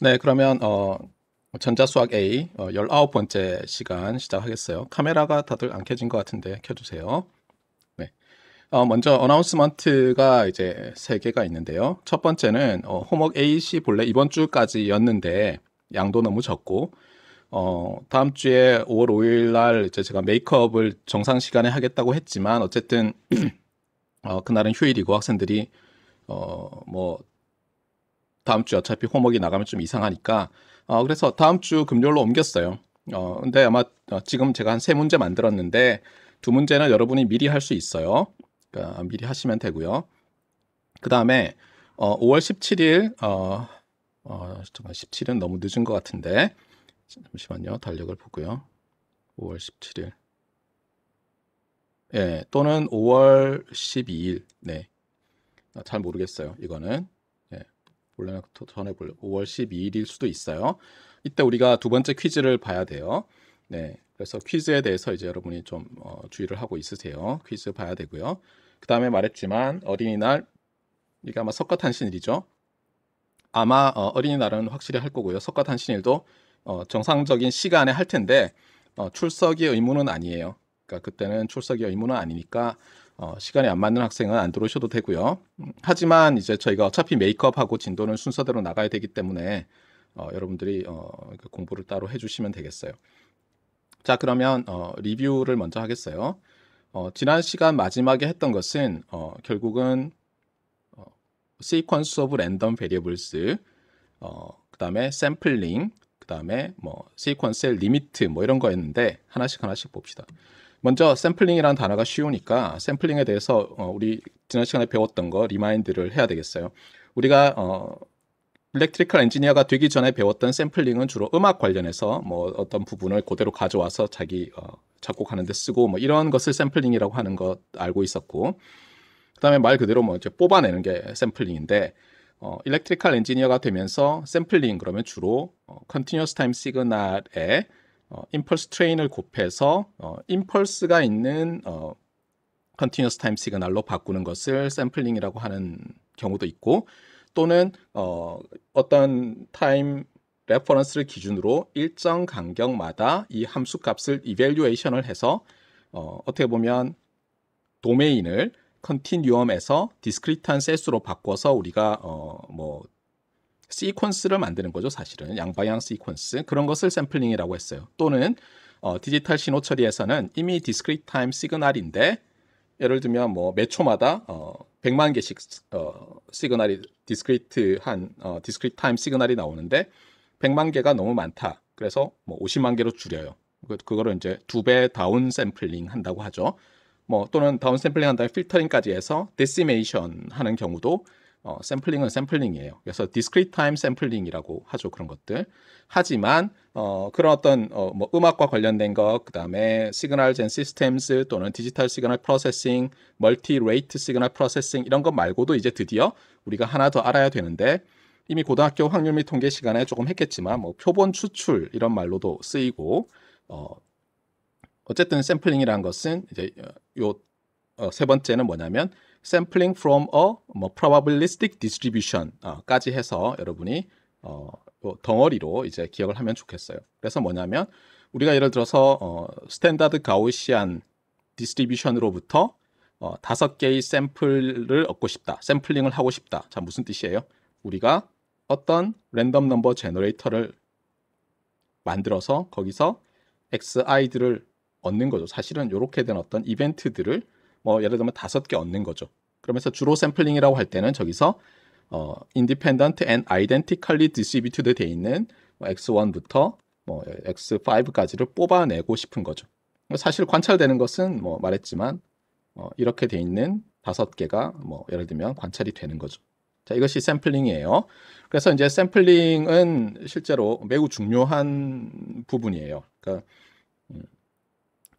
네, 그러면 어, 전자수학 A 어, 19번째 시간 시작하겠어요. 카메라가 다들 안 켜진 것 같은데 켜주세요. 네. 어, 먼저 어나운스먼트가 이제 세 개가 있는데요. 첫 번째는 어, 호목 A, C 본래 이번 주까지였는데 양도 너무 적고 어, 다음 주에 5월 5일 날 이제 제가 메이크업을 정상 시간에 하겠다고 했지만 어쨌든 어, 그날은 휴일이고 학생들이 어, 뭐 다음 주 어차피 호목이 나가면 좀 이상하니까 어, 그래서 다음 주 금요일로 옮겼어요. 어, 근데 아마 어, 지금 제가 한 세 문제 만들었는데 두 문제는 여러분이 미리 할 수 있어요. 그러니까 미리 하시면 되고요. 그 다음에 어, 5월 17일 어, 어, 잠 17일은 너무 늦은 것 같은데 잠시만요. 달력을 보고요. 5월 17일 예, 또는 5월 12일 네, 아, 잘 모르겠어요. 이거는 올려면 전에 볼 5월 12일일 수도 있어요. 이때 우리가 두 번째 퀴즈를 봐야 돼요. 네. 그래서 퀴즈에 대해서 이제 여러분이 좀 어, 주의를 하고 있으세요. 퀴즈 봐야 되고요. 그 다음에 말했지만 어린이날 이게 아마 석가탄신일이죠. 아마 어, 어 린이날은 확실히 할 거고요. 석가탄신일도 어, 정상적인 시간에 할 텐데 어, 출석의 의무는 아니에요. 그러니까 그때는 출석의 의무는 아니니까 어, 시간이 안 맞는 학생은 안 들어오셔도 되고요. 하지만 이제 저희가 어차피 메이크업하고 진도는 순서대로 나가야 되기 때문에 어, 여러분들이 어, 그러니까 공부를 따로 해주시면 되겠어요. 자 그러면 어, 리뷰를 먼저 하겠어요. 어, 지난 시간 마지막에 했던 것은 어, 결국은 어, sequence of random variables, 어, 그 다음에 샘플링, 그 다음에 뭐 sequence의 리미트 뭐 이런 거였는데 하나씩 하나씩 봅시다. 먼저 샘플링이라는 단어가 쉬우니까 샘플링에 대해서 어, 우리 지난 시간에 배웠던 거 리마인드를 해야 되겠어요. 우리가 어, 일렉트리컬 엔지니어가 되기 전에 배웠던 샘플링은 주로 음악 관련해서 뭐 어떤 부분을 그대로 가져와서 자기 어, 작곡하는 데 쓰고 뭐 이런 것을 샘플링이라고 하는 것 알고 있었고 그다음에 말 그대로 뭐 이제 뽑아내는 게 샘플링인데 어, 일렉트리컬 엔지니어가 되면서 샘플링 그러면 주로 컨티뉴어스 타임 시그널에 어, 임펄스 트레인을 곱해서 어, 임펄스가 있는 어, 컨티뉴스 타임 시그널로 바꾸는 것을 샘플링이라고 하는 경우도 있고 또는 어, 어떤 타임 레퍼런스를 기준으로 일정 간격마다 이 함수 값을 이벨류에이션을 해서 어, 어떻게 보면 도메인을 컨티뉴엄에서 디스크리트한 셀수로 바꿔서 우리가 어, 뭐 시퀀스를 만드는 거죠, 사실은. 양방향 시퀀스. 그런 것을 샘플링이라고 했어요. 또는 어, 디지털 신호 처리에서는 이미 디스크리 타임 시그널인데 예를 들면 뭐몇 초마다 어, 100만 개씩 어, 시그널이 디스크리트한 어, 디스크리트 타임 시그널이 나오는데 100만 개가 너무 많다. 그래서 뭐 50만 개로 줄여요. 그, 그거를 이제 두 배 다운 샘플링 한다고 하죠. 뭐 또는 다운 샘플링 한다음 필터링까지 해서 데시메이션 하는 경우도 어, 샘플링은 샘플링이에요. 그래서 디스크리트 타임 샘플링이라고 하죠. 그런 것들. 하지만 어, 그런 어떤 어, 뭐 음악과 관련된 것, 그다음에 시그널 젠 시스템스 또는 디지털 시그널 프로세싱, 멀티 레이트 시그널 프로세싱 이런 것 말고도 이제 드디어 우리가 하나 더 알아야 되는데 이미 고등학교 확률 및 통계 시간에 조금 했겠지만 뭐 표본 추출 이런 말로도 쓰이고 어, 어쨌든 샘플링이라는 것은 이제 어, 요세 어, 번째는 뭐냐면 sampling from a 뭐 probabilistic distribution까지 어, 해서 여러분이 어, 덩어리로 이제 기억을 하면 좋겠어요. 그래서 뭐냐면 우리가 예를 들어서 어, 스탠다드 가우시안 디스트리뷰션으로부터 어, 다섯 개의 샘플을 얻고 싶다. 샘플링을 하고 싶다. 자, 무슨 뜻이에요? 우리가 어떤 랜덤 넘버 제너레이터를 만들어서 거기서 x i 들를 얻는 거죠. 사실은 이렇게 된 어떤 이벤트들을 뭐 예를 들면 다섯 개 얻는 거죠. 그러면서 주로 샘플링이라고 할 때는 저기서 어, independent and identically distributed 돼 있는 뭐 x1부터 뭐 x5까지를 뽑아내고 싶은 거죠. 사실 관찰되는 것은 뭐 말했지만 어, 이렇게 돼 있는 다섯 개가 뭐 예를 들면 관찰이 되는 거죠. 자, 이것이 샘플링이에요. 그래서 이제 샘플링은 실제로 매우 중요한 부분이에요. 그러니까 음,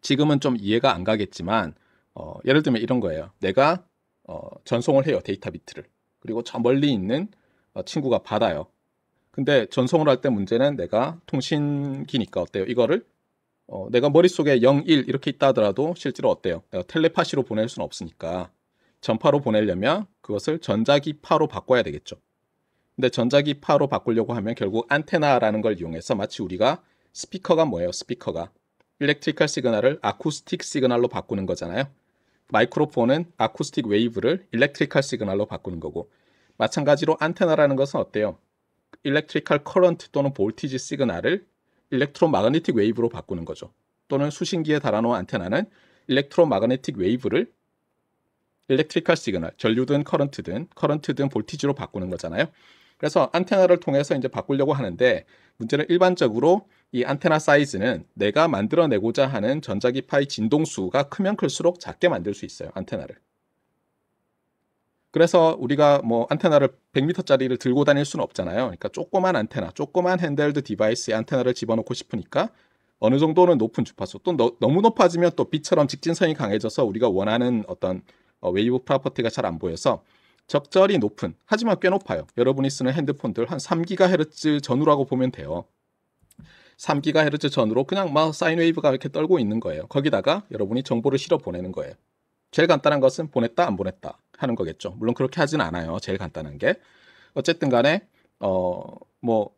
지금은 좀 이해가 안 가겠지만 어, 예를 들면 이런 거예요. 내가 어, 전송을 해요 데이터 비트를. 그리고 저 멀리 있는 어, 친구가 받아요. 근데 전송을 할 때 문제는 내가 통신기니까 어때요? 이거를 어, 내가 머릿속에 0, 1 이렇게 있다 하더라도 실제로 어때요? 내가 텔레파시로 보낼 수는 없으니까 전파로 보내려면 그것을 전자기파로 바꿔야 되겠죠. 근데 전자기파로 바꾸려고 하면 결국 안테나라는 걸 이용해서 마치 우리가 스피커가 뭐예요? 스피커가 일렉트리컬 시그널을 아쿠스틱 시그널로 바꾸는 거잖아요. 마이크로폰은 아쿠스틱 웨이브를 일렉트리컬 시그널로 바꾸는 거고 마찬가지로 안테나라는 것은 어때요? 일렉트리컬 커런트 또는 볼티지 시그널을 일렉트로마그네틱 웨이브로 바꾸는 거죠. 또는 수신기에 달아놓은 안테나는 일렉트로마그네틱 웨이브를 일렉트리컬 시그널, 전류든 커런트든 커런트든 볼티지로 바꾸는 거잖아요. 그래서 안테나를 통해서 이제 바꾸려고 하는데 문제는 일반적으로 이 안테나 사이즈는 내가 만들어내고자 하는 전자기파의 진동수가 크면 클수록 작게 만들 수 있어요. 안테나를. 그래서 우리가 뭐 안테나를 100m짜리를 들고 다닐 수는 없잖아요. 그러니까 조그만 안테나, 조그만 핸드헬드 디바이스에 안테나를 집어넣고 싶으니까 어느 정도는 높은 주파수, 또 너, 무 높아지면 또 빛처럼 직진성이 강해져서 우리가 원하는 어떤 어, 웨이브 프로퍼티가 잘 안 보여서 적절히 높은, 하지만 꽤 높아요. 여러분이 쓰는 핸드폰들 한 3GHz 전후라고 보면 돼요. 3기가헤르츠 전후로 그냥 막 사인웨이브가 이렇게 떨고 있는 거예요. 거기다가 여러분이 정보를 실어 보내는 거예요. 제일 간단한 것은 보냈다 안 보냈다 하는 거겠죠. 물론 그렇게 하진 않아요. 제일 간단한 게 어쨌든 간에 어 뭐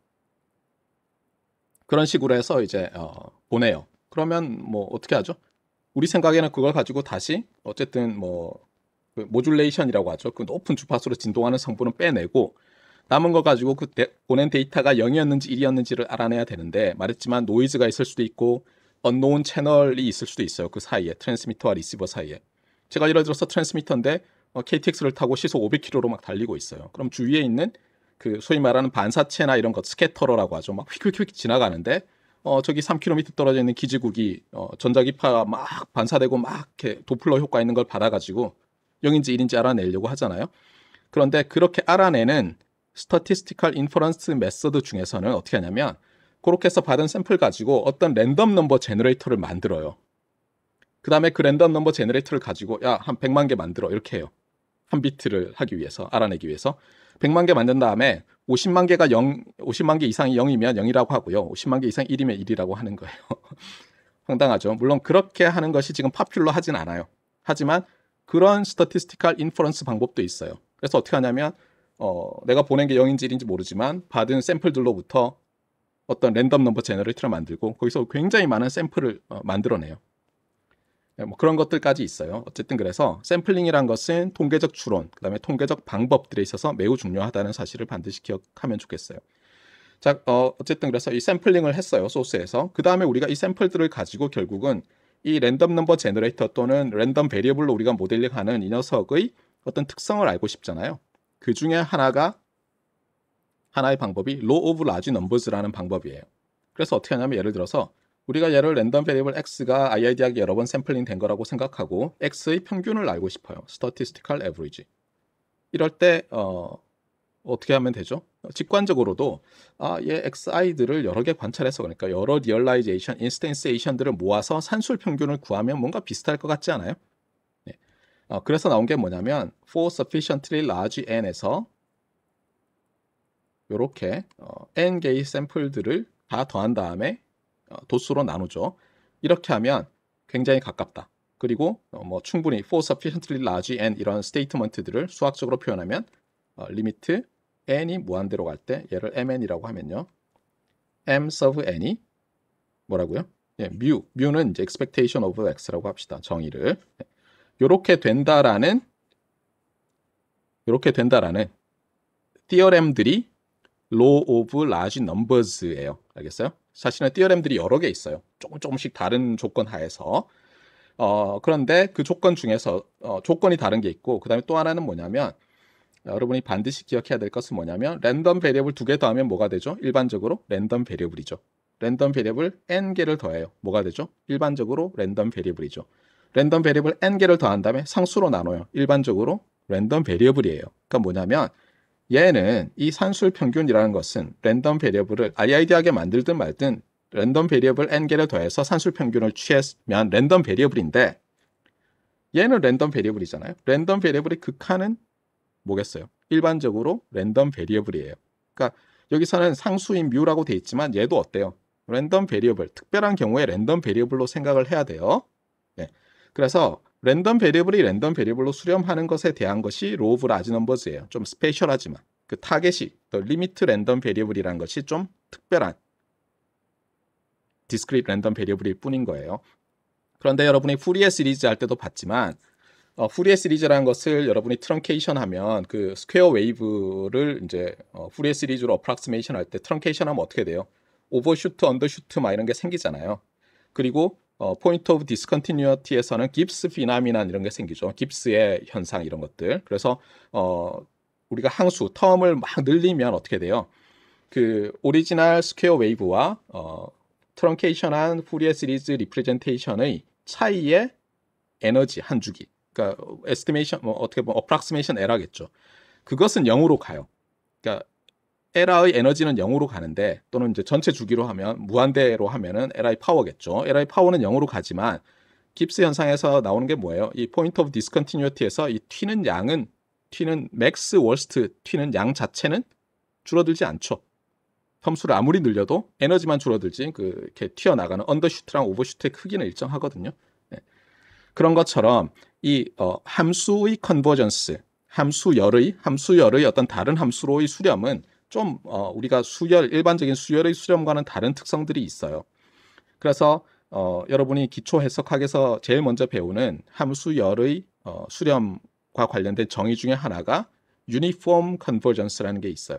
그런 식으로 해서 이제 어, 보내요. 그러면 뭐 어떻게 하죠? 우리 생각에는 그걸 가지고 다시 어쨌든 뭐 그 모듈레이션이라고 하죠. 그 높은 주파수로 진동하는 성분은 빼내고 남은 거 가지고 그 데, 보낸 데이터가 0이었는지 1이었는지를 알아내야 되는데 말했지만 노이즈가 있을 수도 있고 언노운 채널이 있을 수도 있어요. 그 사이에 트랜스미터와 리시버 사이에. 제가 예를 들어서 트랜스미터인데 KTX를 어, 타고 시속 500km로 막 달리고 있어요. 그럼 주위에 있는 그 소위 말하는 반사체나 이런 것 스캐터러라고 하죠. 막 휙휙휙 지나가는데 어, 저기 3km 떨어져 있는 기지국이 어, 전자기파가 막 반사되고 막 도플러 효과 있는 걸 받아가지고 0인지 1인지 알아내려고 하잖아요. 그런데 그렇게 알아내는 스타티스티컬 인퍼런스 메서드 중에서는 어떻게 하냐면 그렇게 해서 받은 샘플 가지고 어떤 랜덤 넘버 제너레이터를 만들어요. 그 다음에 그 랜덤 넘버 제너레이터를 가지고 야한 100만 개 만들어 이렇게 해요. 한 비트를 하기 위해서 알아내기 위해서 100만 개 만든 다음에 50만 개가 0, 50만 개 이상이 0이면 0이라고 하고요. 50만 개 이상 1이면 1이라고 하는 거예요. 황당하죠. 물론 그렇게 하는 것이 지금 파퓰러 하진 않아요. 하지만 그런 스타티스티컬 인퍼런스 방법도 있어요. 그래서 어떻게 하냐면 어, 내가 보낸 게 0인지 1인지 모르지만 받은 샘플들로부터 어떤 랜덤 넘버 제너레이터를 만들고 거기서 굉장히 많은 샘플을 어, 만들어내요. 네, 뭐 그런 것들까지 있어요. 어쨌든 그래서 샘플링이란 것은 통계적 추론, 그다음에 통계적 방법들에 있어서 매우 중요하다는 사실을 반드시 기억하면 좋겠어요. 자, 어, 어쨌든 그래서 이 샘플링을 했어요 소스에서. 그 다음에 우리가 이 샘플들을 가지고 결국은 이 랜덤 넘버 제너레이터 또는 랜덤 베리어블로 우리가 모델링하는 이 녀석의 어떤 특성을 알고 싶잖아요. 그 중에 하나가 하나의 방법이 law of large numbers라는 방법이에요. 그래서 어떻게 하냐면 예를 들어서 우리가 예를 랜덤 베리블 x가 iid하게 여러 번 샘플링 된 거라고 생각하고 x의 평균을 알고 싶어요. statistical average. 이럴 때 어, 어떻게 하면 되죠? 직관적으로도 아, 얘 xi들을 여러 개 관찰해서 그러니까 여러 리얼라이제이션, 인스텐세이션들을 모아서 산술 평균을 구하면 뭔가 비슷할 것 같지 않아요? 어, 그래서 나온 게 뭐냐면 for sufficiently large n에서 이렇게 어, n 개의 샘플들을 다 더한 다음에 어, 도수로 나누죠. 이렇게 하면 굉장히 가깝다. 그리고 어, 뭐 충분히 for sufficiently large n 이런 스테이트먼트들을 수학적으로 표현하면 어, limit n이 무한대로 갈 때 얘를 mn이라고 하면요. m sub n이 뭐라고요? 예, 뮤, u 는 이제 expectation of x라고 합시다. 정의를. 예. 요렇게 된다라는 요렇게 된다라는 띠어램들이 law of large numbers예요. 알겠어요? 사실은 띠어램들이 여러 개 있어요. 조금 조금씩 다른 조건 하에서 어, 그런데 그 조건 중에서 어, 조건이 다른 게 있고 그 다음에 또 하나는 뭐냐면 여러분이 반드시 기억해야 될 것은 뭐냐면 랜덤 배리블두 개 더하면 뭐가 되죠? 일반적으로 랜덤 배리블이죠 랜덤 배리블 n 개를 더해요. 뭐가 되죠? 일반적으로 랜덤 배리블이죠 랜덤 베리블 n개를 더한 다음에 상수로 나눠요. 일반적으로 랜덤 베리어블이에요. 그러니까 뭐냐면 얘는 이 산술 평균이라는 것은 랜덤 베리어블을 아이아이디하게 만들든 말든 랜덤 베리어블 n개를 더해서 산술 평균을 취했으면 랜덤 베리어블인데 얘는 랜덤 베리어블이잖아요. 랜덤 베리어블의 극한은 뭐겠어요? 일반적으로 랜덤 베리어블이에요. 그러니까 여기서는 상수인 뮤라고 돼 있지만 얘도 어때요? 랜덤 베리어블, 특별한 경우에 랜덤 베리어블로 생각을 해야 돼요. 그래서 랜덤 베리블이 랜덤 베리블로 수렴하는 것에 대한 것이 로우 오브 라지 넘버즈예요. 좀 스페셜하지만 그 타겟이 더 리미트 랜덤 베리블이란 것이 좀 특별한 디스크립 랜덤 베리블일 뿐인 거예요. 그런데 여러분이 후리에 시리즈 할 때도 봤지만 어, 후리에 시리즈라는 것을 여러분이 트렁케이션 하면 그 스퀘어 웨이브를 이제 어, 후리에 시리즈로 어프락스메이션 할 때 트렁케이션 하면 어떻게 돼요? 오버슈트, 언더슈트 막 이런 게 생기잖아요. 그리고 어, 포인트 오브 디스컨티뉴어티에서는 깁스 비나미난 이런 게 생기죠. 깁스의 현상 이런 것들. 그래서 어, 우리가 항수 텀을 막 늘리면 어떻게 돼요? 그 오리지널 스퀘어 웨이브와 어, 트렁케이션한 후리에 시리즈 리프레젠테이션의 차이의 에너지 한 주기. 그러니까 에스티메이션 뭐 어떻게 보면 어프락스메이션 에러겠죠. 그것은 0으로 가요. 그러니까 에라의 에너지는 0으로 가는데 또는 이제 전체 주기로 하면 무한대로 하면은 에라의 파워겠죠. 에라의 파워는 0으로 가지만 깁스 현상에서 나오는 게 뭐예요? 이 포인트 오브 디스컨티뉴티에서 이 튀는 양은 튀는 맥스 월스트 튀는 양 자체는 줄어들지 않죠. 텀수를 아무리 늘려도 에너지만 줄어들지 그 이렇게 튀어나가는 언더슈트랑 오버슈트의 크기는 일정하거든요. 네. 그런 것처럼 이 어, 함수의 컨버전스, 함수열의 함수열의 어떤 다른 함수로의 수렴은 좀 어, 우리가 수열 일반적인 수열의 수렴과는 다른 특성들이 있어요. 그래서 어, 여러분이 기초 해석학에서 제일 먼저 배우는 함수열의 어, 수렴과 관련된 정의 중에 하나가 uniform convergence라는 게 있어요.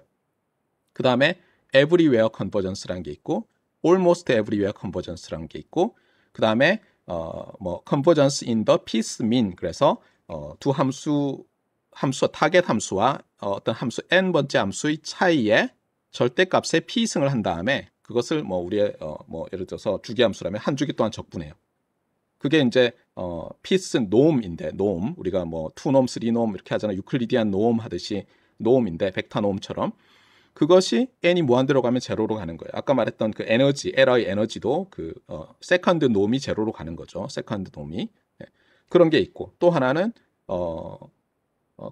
그 다음에 everywhere convergence라는 게 있고 almost everywhere convergence라는 게 있고 그 다음에 어, 뭐 convergence in the piece mean 그래서 어, 두 함수 함수 타겟 함수와 어, 어떤 함수 n 번째 함수의 차이에 절대값에 p승을 한 다음에 그것을 뭐 우리의 어, 뭐 예를 들어서 주기 함수라면 한 주기 동안 적분해요. 그게 이제 어 피스 노음인데 노음 우리가 뭐 투놈, 쓰리놈 이렇게 하잖아 유클리디안 노음 하듯이 노음인데 벡터 노음처럼 그것이 n이 무한대로 가면 제로로 가는 거예요. 아까 말했던 그 에너지, 에러의 에너지도 그 어, 세컨드 놈이 제로로 가는 거죠. 세컨드 놈이 네. 그런 게 있고 또 하나는 어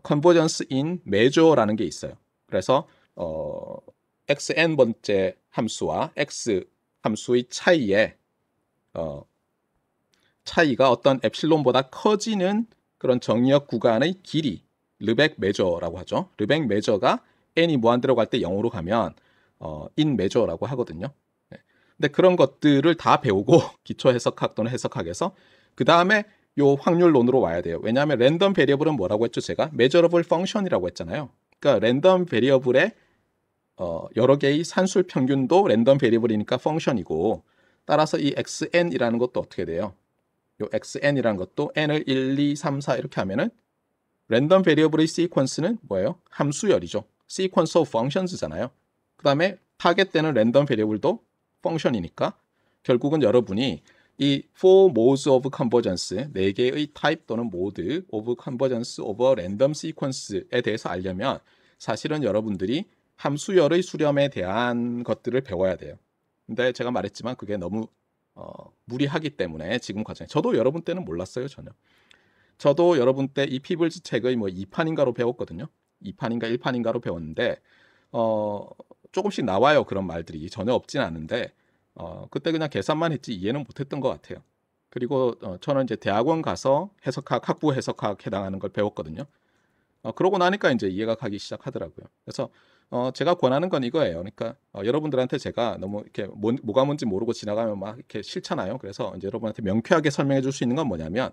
컨버전스 인 메저라는 게 있어요. 그래서 어, xn 번째 함수와 x 함수의 차이에 어, 차이가 어떤 엡실론보다 커지는 그런 정의역 구간의 길이 르벡 메저라고 하죠. 르벡 메저가 n이 무한대로 갈 때 0으로 가면 어, 인 메저라고 하거든요. 네. 근데 그런 것들을 다 배우고 기초 해석학 또는 해석학에서 그 다음에 요 확률론으로 와야 돼요. 왜냐하면 랜덤 베리어블은 뭐라고 했죠? 제가 메저러블 펑션이라고 했잖아요. 그러니까 랜덤 베리어블의 어, 여러 개의 산술 평균도 랜덤 베리어블이니까 펑션이고 따라서 이 xn이라는 것도 어떻게 돼요? 요 xn이라는 것도 n을 1, 2, 3, 4 이렇게 하면은 랜덤 베리어블의 시퀀스는 뭐예요? 함수열이죠. sequence of functions잖아요. 그 다음에 타겟되는 랜덤 베리어블도 펑션이니까 결국은 여러분이 이 four modes of convergence 네 개의 타입 또는 모드 of convergence over random sequence에 대해서 알려면 사실은 여러분들이 함수열의 수렴에 대한 것들을 배워야 돼요. 근데 제가 말했지만 그게 너무 어, 무리하기 때문에 지금 과정에 저도 여러분 때는 몰랐어요 전혀. 저도 여러분 때 이 피블즈 책의 뭐 2판인가로 배웠거든요. 2판인가 1판인가로 배웠는데 어, 조금씩 나와요 그런 말들이 전혀 없진 않은데 어, 그때 그냥 계산만 했지 이해는 못했던 것 같아요. 그리고 어, 저는 이제 대학원 가서 해석학 학부 해석학 해당하는 걸 배웠거든요. 어, 그러고 나니까 이제 이해가 가기 시작하더라고요. 그래서 어, 제가 권하는 건 이거예요. 그러니까 어, 여러분들한테 제가 너무 이렇게 뭐, 뭐가 뭔지 모르고 지나가면 막 이렇게 싫잖아요. 그래서 이제 여러분한테 명쾌하게 설명해 줄 수 있는 건 뭐냐면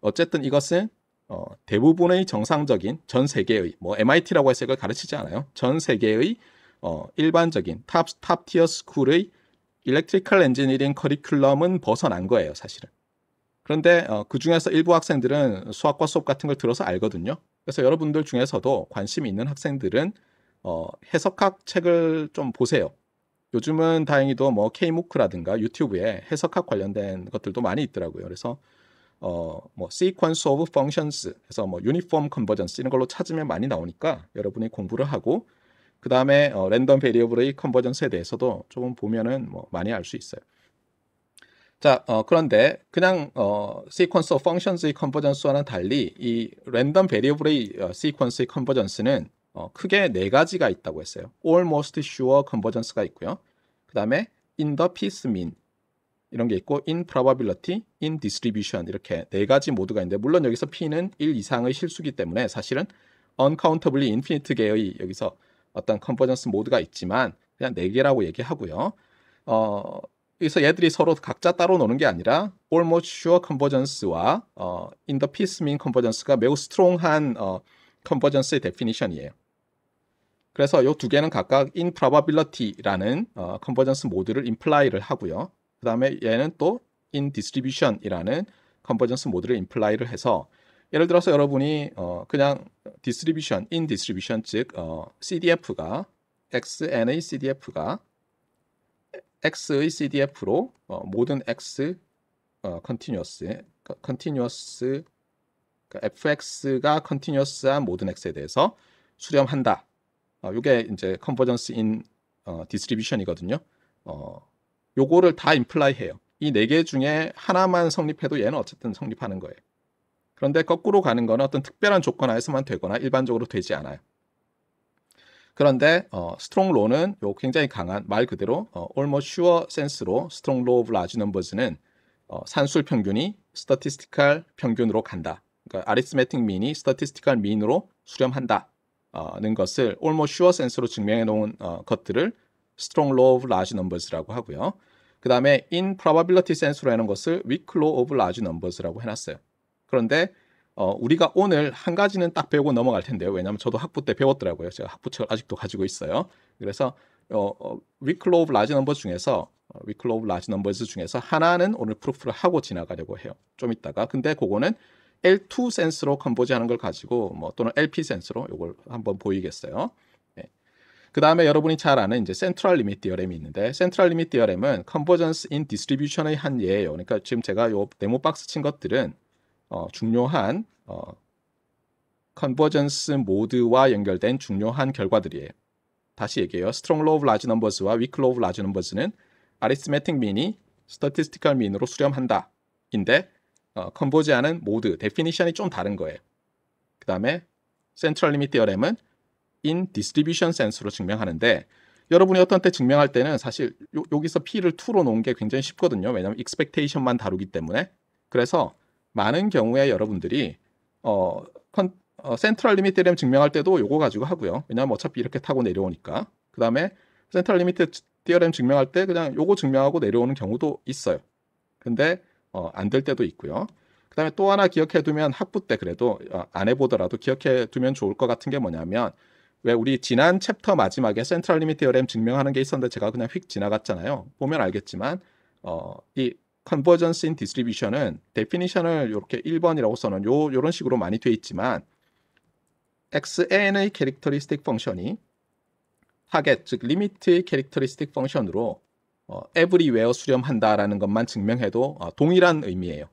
어쨌든 이것은 어, 대부분의 정상적인 전 세계의 뭐 MIT라고 해서 이걸 가르치지 않아요. 전 세계의 어, 일반적인 탑 탑티어 스쿨의 일렉트리컬 엔지니어링 커리큘럼은 벗어난 거예요, 사실은. 그런데 어, 그 중에서 일부 학생들은 수학과 수업 같은 걸 들어서 알거든요. 그래서 여러분들 중에서도 관심이 있는 학생들은 어, 해석학 책을 좀 보세요. 요즘은 다행히도 뭐 케이무크라든가 유튜브에 해석학 관련된 것들도 많이 있더라고요. 그래서 어뭐 sequence of functions 해서 뭐 uniform convergence 이런 걸로 찾으면 많이 나오니까 여러분이 공부를 하고 그 다음에 어, 랜덤 베리어블의 컨버전스에 대해서도 조금 보면은 뭐 많이 알 수 있어요. 자, 어, 그런데 그냥 어, sequence of functions의 컨버전스와는 달리 이 랜덤 베리어블의 어, sequence의 컨버전스는 어, 크게 네 가지가 있다고 했어요. almost sure 컨버전스가 있고요. 그 다음에 in the piece mean 이런 게 있고 in probability, in distribution 이렇게 네 가지 모드가 있는데 물론 여기서 p는 1 이상의 실수기 때문에 사실은 uncountably infinite 계의 여기서 어떤 컨버전스 모드가 있지만 그냥 네 개라고 얘기하고요. 어, 그래서 얘들이 서로 각자 따로 노는 게 아니라 almost sure c o n v 와 어, in the piecemean convergence가 매우 스트롱한 어, 컨버전스의 데피니션이에요. 그래서 이두 개는 각각 in probability라는 어, 컨버전스 모드를 imply를 하고요. 그 다음에 얘는 또 in distribution이라는 컨버전스 모드를 imply를 해서 예를 들어서 여러분이 어, 그냥 디스트리뷰션, 인 디스트리뷰션 즉 어, CDF가 XN의 CDF가 X의 CDF로 어, 모든 X 어, 컨티뉴어스 컨티뉴어스 그니까 fx가 c o n t i n u 한 모든 x에 대해서 수렴한다. 어, 요게 이제 컨버전스 인 어 디스트리뷰션이거든요. 어, 요거를 다 임플라이해요. 이 네 개 중에 하나만 성립해도 얘는 어쨌든 성립하는 거예요. 그런데 거꾸로 가는 건 어떤 특별한 조건 하에서만 되거나 일반적으로 되지 않아요. 그런데 어, 스트롱 로는 요 굉장히 강한 말 그대로 어, almost sure sense로 스트롱 로 of large numbers는 어, 산술 평균이 statistical 평균으로 간다. 그러니까 arithmetic mean이 statistical mean으로 수렴한다. 는 것을 almost sure sense로 증명해 놓은 것들을 strong law of large numbers라고 하고요. 그 다음에 in probability sense로 해놓은 것을 weak law of large numbers라고 해놨어요. 그런데 어, 우리가 오늘 한 가지는 딱 배우고 넘어갈 텐데요. 왜냐하면 저도 학부 때 배웠더라고요. 제가 학부책을 아직도 가지고 있어요. 그래서 어, 어, 위클로 오브 라지 넘버 중에서 어, 위클로 오브 라지 넘버즈 중에서 하나는 오늘 프루프를 하고 지나가려고 해요. 좀있다가 근데 그거는 L2 센스로 컨버지하는 걸 가지고 뭐 또는 LP 센스로 이걸 한번 보이겠어요. 네. 그 다음에 여러분이 잘 아는 이제 센트럴 리밋 디어램이 있는데 센트럴 리밋 디어램은 컨버전스 인 디스트리뷰션의 한 예예요. 그러니까 지금 제가 요 네모 박스 친 것들은 어, 중요한 어, 컨버전스 모드와 연결된 중요한 결과들이에요. 다시 얘기해요. Strong Law of Large Numbers와 Weak Law of Large Numbers는 Arithmetic Mean이 Statistical Mean으로 수렴한다. 인데 어, 컨버지하는 모드, 데피니션이 좀 다른 거예요. 그 다음에 Central Limit Theorem은 In Distribution Sense로 증명하는데 여러분이 어떤 때 증명할 때는 사실 요, 여기서 P를 2로 놓은 게 굉장히 쉽거든요. 왜냐하면 Expectation만 다루기 때문에 그래서 많은 경우에 여러분들이 어, 컨, 어 센트럴 리미테렴 증명할 때도 요거 가지고 하고요. 왜냐하면 어차피 이렇게 타고 내려오니까. 그 다음에 센트럴 리미트 디어램 증명할 때 그냥 요거 증명하고 내려오는 경우도 있어요. 근데 어, 안 될 때도 있고요. 그 다음에 또 하나 기억해두면 학부 때 그래도 어, 안 해보더라도 기억해두면 좋을 것 같은 게 뭐냐면 왜 우리 지난 챕터 마지막에 센트럴 리미테어램 증명하는 게 있었는데 제가 그냥 휙 지나갔잖아요. 보면 알겠지만 어, 이 컨버전스 인 디스트리뷰션은 데피니션을 이렇게 1번이라고 써는 요 요런 식으로 많이 되어 있지만 xn의 캐릭터리스틱 펑션이 타겟 즉 리미트의 캐릭터리스틱 펑션으로 어, everywhere 수렴한다라는 것만 증명해도 어, 동일한 의미예요.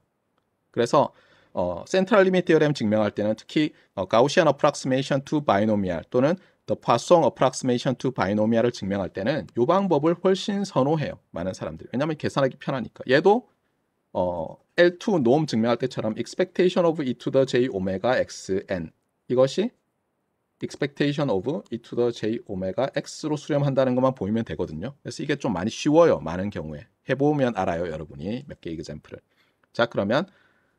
그래서 어, 센트럴 리밋 디어렘 증명할 때는 특히 어, 가우시안 어프락스메이션 투 바이노미알 또는 The Poisson Approximation to Binomial을 증명할 때는 이 방법을 훨씬 선호해요. 많은 사람들이. 왜냐하면 계산하기 편하니까. 얘도 어, L2 놈 증명할 때처럼 expectation of e to the j omega xn 이것이 expectation of e to the j omega x로 수렴한다는 것만 보이면 되거든요. 그래서 이게 좀 많이 쉬워요. 많은 경우에 해보면 알아요, 여러분이 몇 개의 example을. 자, 그러면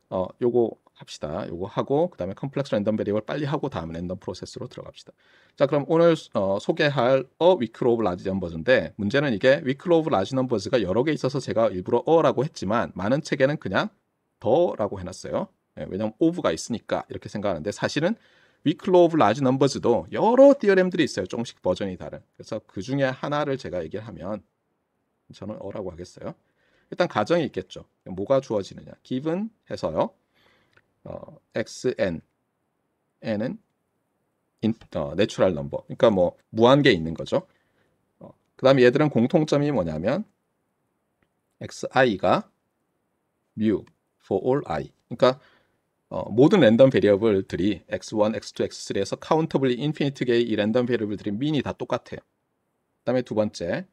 어, 요거 합시다. 요거 하고 그다음에 컴플렉스 랜덤 베리얼 빨리 하고 다음 랜덤 프로세스로 들어갑시다. 자, 그럼 오늘 어, 소개할 어 위클 오브 라지 넘버즈인데 문제는 이게 위클 오브 라지 넘버즈가 여러 개 있어서 제가 일부러 어라고 했지만 많은 책에는 그냥 더라고 해놨어요. 예, 왜냐면 오브가 있으니까 이렇게 생각하는데 사실은 위클 오브 라지 넘버즈도 여러 디어램들이 있어요. 조금씩 버전이 다른. 그래서 그 중에 하나를 제가 얘기를 하면 저는 어라고 하겠어요. 일단 가정이 있겠죠. 뭐가 주어지느냐. 기분 해서요. 어, xn n은 인, 어, 내추럴 넘버 그러니까 뭐 무한계 있는 거죠 어, 그 다음에 얘들은 공통점이 뭐냐면 xi가 mu for all i 그러니까 어, 모든 랜덤 베리어블들이 x1, x2, x3에서 카운터블리 인피니트 개이 랜덤 베리어블들이 민이 다 똑같아요 그 다음에 두 번째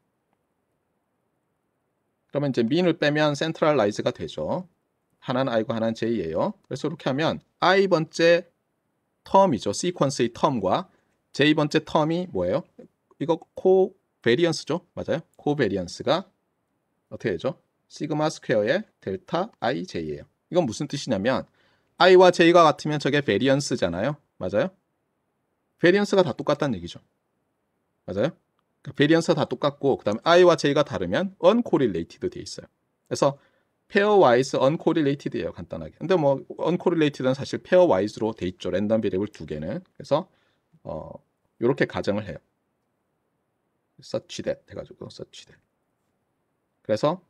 그러면 이제 민을 빼면 센트럴 라이즈가 되죠 하나는 i고 하나는 j예요. 그래서 이렇게 하면 i번째 텀이죠. 시퀀스의 텀과 j번째 텀이 뭐예요? 이거 코베리언스죠. 맞아요. 코베리언스가 어떻게 되죠? 시그마 스퀘어의 델타 ij예요. 이건 무슨 뜻이냐면 i와 j가 같으면 저게 베리언스잖아요. 맞아요? 베리언스가 다 똑같다는 얘기죠. 맞아요? 베리언스가 그러니까 다 똑같고 그 다음에 i와 j가 다르면 언코릴레이티 e l a 돼 있어요. 그래서 페어와이즈 언코릴레이티드예요 간단하게 근데 뭐 언코릴레이티드는 사실 페어와이즈로 돼 있죠 랜덤 비리블두 개는 그래서 어 요렇게 가정을 해요 서치 t 해가지고 서치 t 그래서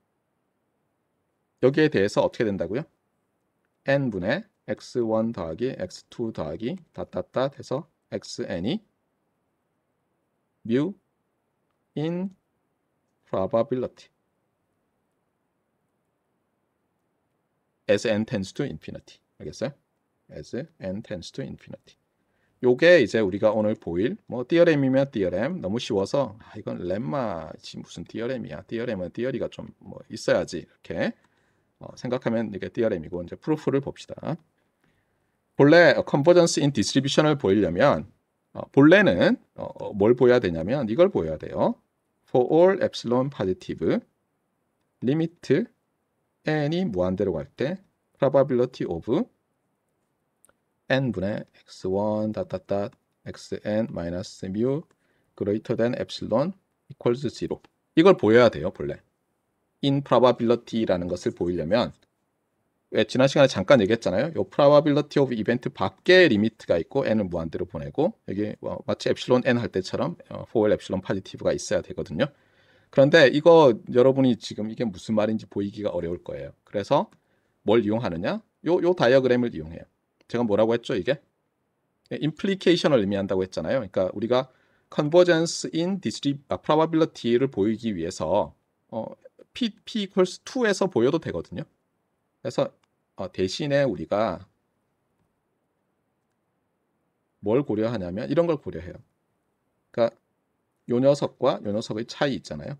여기에 대해서 어떻게 된다고요 n분의 x1 더하기 x2 더하기 닷닷다 해서 xn이 mu in probability as n tends to infinity. 알겠어요? as n tends to infinity. 요게 이제 우리가 오늘 보일 뭐 띠어램이면 띠어램 너무 쉬워서 아, 이건 렘마지 무슨 띠어램이야. 띠어램은 띠어리가 좀 뭐 있어야지 이렇게 어, 생각하면 이게 띠어램이고 이제 프로프를 봅시다. 본래 컨버전스 인 디스트리뷰션을 보이려면 어, 본래는 어, 어, 뭘 보여야 되냐면 이걸 보여야 돼요. for all epsilon positive limit n이 무한대로 갈 때 probability of n분의 x1 다다다 xn 마이너스 mu greater than epsilon equals 0 이걸 보여야 돼요 본래 in probability라는 것을 보이려면 왜 지난 시간에 잠깐 얘기했잖아요 요 probability of event 밖에 리미트가 있고 n을 무한대로 보내고 여기 마치 epsilon n 할 때처럼 for epsilon positive가 있어야 되거든요 그런데 이거 여러분이 지금 이게 무슨 말인지 보이기가 어려울 거예요. 그래서 뭘 이용하느냐? 요, 요 다이어그램을 이용해요. 제가 뭐라고 했죠, 이게? 예, implication을 의미한다고 했잖아요. 그러니까 우리가 convergence in distrib 아, probability를 보이기 위해서 어, p p equals 2에서 보여도 되거든요. 그래서 어, 대신에 우리가 뭘 고려하냐면 이런 걸 고려해요. 그러니까 요 녀석과 요 녀석의 차이 있잖아요.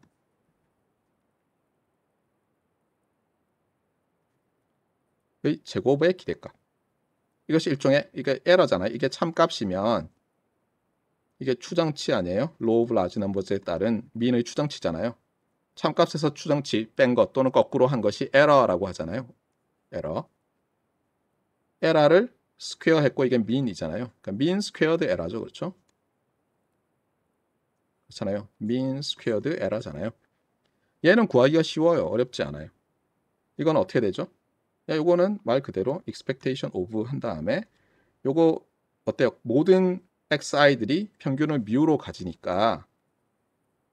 의 제곱의 기대값. 이것이 일종의 이게 에러잖아요. 이게 참값이면 이게 추정치 아니에요? 로브 라지 넘버즈에 따른 민의 추정치잖아요. 참값에서 추정치 뺀 것 또는 거꾸로 한 것이 에러라고 하잖아요. 에러. 에러를 스퀘어 했고 이게 민이잖아요. 그러니까 민 스퀘어드 에러죠. 그렇죠? 잖아요. mean squared error잖아요. 얘는 구하기가 쉬워요. 어렵지 않아요. 이건 어떻게 되죠? 야, 요거는 말 그대로 expectation of 한 다음에 요거 어때요? 모든 xi들이 평균을 mu로 가지니까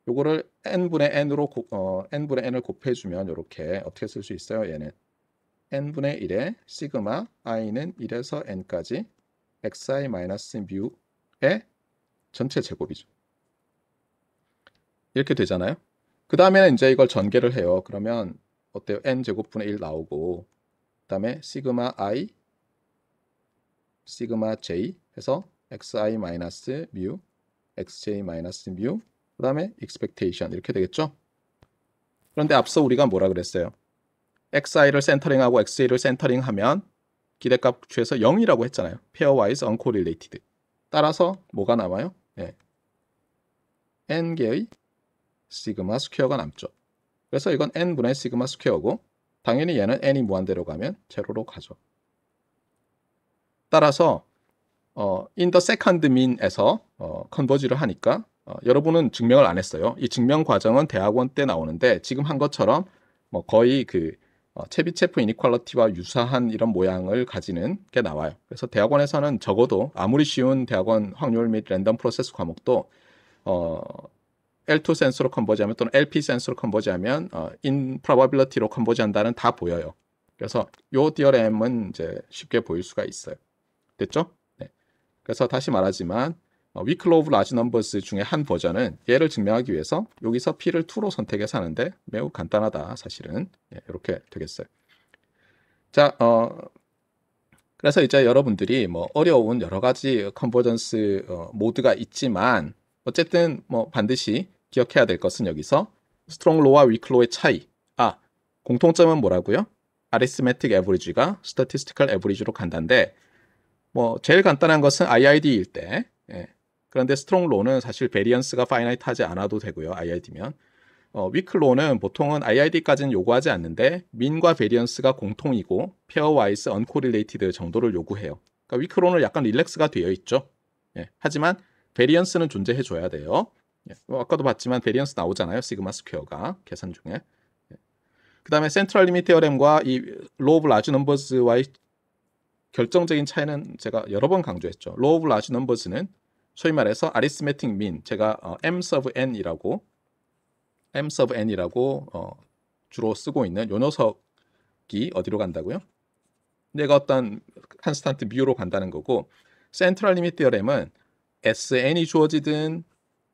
요거를 n분의 n으로 곱, 어, n분의 n을 곱해주면 이렇게 어떻게 쓸 수 있어요? 얘는 n분의 1에 g m a i는 1에서 n까지 xi-mu의 전체 제곱이죠. 이렇게 되잖아요. 그 다음에는 이제 이걸 전개를 해요. 그러면 어때요? n 제곱분의 1 나오고 그 다음에 시그마 i 시그마 j 해서 xi 마이너스 뮤 xj 마이너스 뮤그 다음에 expectation 이렇게 되겠죠? 그런데 앞서 우리가 뭐라 그랬어요? xi를 센터링하고 xj를 센터링하면 기대값 추에서 0이라고 했잖아요. pairwise uncorrelated. 따라서 뭐가 남아요? 네. n개의 시그마 스퀘어가 남죠. 그래서 이건 n분의 시그마 스퀘어고 당연히 얘는 n이 무한대로 가면 제로로 가죠. 따라서 어, in the second mean에서 어, 컨버지를 하니까 어, 여러분은 증명을 안 했어요. 이 증명 과정은 대학원 때 나오는데 지금 한 것처럼 뭐 거의 그 어, 체비체프 이니퀄러티와 유사한 이런 모양을 가지는 게 나와요. 그래서 대학원에서는 적어도 아무리 쉬운 대학원 확률 및 랜덤 프로세스 과목도 어, L2 센서로 컨버지하면 또는 LP 센서로 컨버지하면 어, 인프라바빌러티로 컨버지한다는 다 보여요. 그래서 요디 r m 은 이제 쉽게 보일 수가 있어요. 됐죠? 네. 그래서 다시 말하지만 위클로브 라지 넘버스 중에 한 버전은 얘를 증명하기 위해서 여기서 P를 2로 선택해서 하는데 매우 간단하다 사실은 네, 이렇게 되겠어요. 자, 어, 그래서 이제 여러분들이 뭐 어려운 여러 가지 컨버전스 어, 모드가 있지만 어쨌든 뭐 반드시 기억해야 될 것은 여기서 스트롱로와 위클로의 차이. 아, 공통점은 뭐라고요? 아리스메틱 에버리지가 스타티스티컬 에버리지로 간단데 뭐 제일 간단한 것은 IID일 때 예. 그런데 스트롱로는 사실 베리언스가 파이나이트하지 않아도 되고요. IID면 어, 위클로는 보통은 IID까지는 요구하지 않는데 민과 베리언스가 공통이고 페어와이스 언코릴레이티드 정도를 요구해요. 그러니까 위클로는 약간 릴렉스가 되어 있죠. 예. 하지만 베리언스는 존재해줘야 돼요. 예. 뭐 아까도 봤지만 베리언스 나오잖아요. 시그마 스퀘어가 계산 중에. 예. 그 다음에 센트럴 리미 테어렘과 이 로우 브 라지 넘버즈와의 결정적인 차이는 제가 여러 번 강조했죠. 로우 브 라지 넘버즈는 소위 말해서 아리스매틱 민, 제가 어, m 서브 n이라고 m 서브 n이라고 어, 주로 쓰고 있는 요 녀석이 어디로 간다고요? 내가 어떤 컨스탄트 뮤로 간다는 거고 센트럴 리미 디어렘은 sn이 주어지든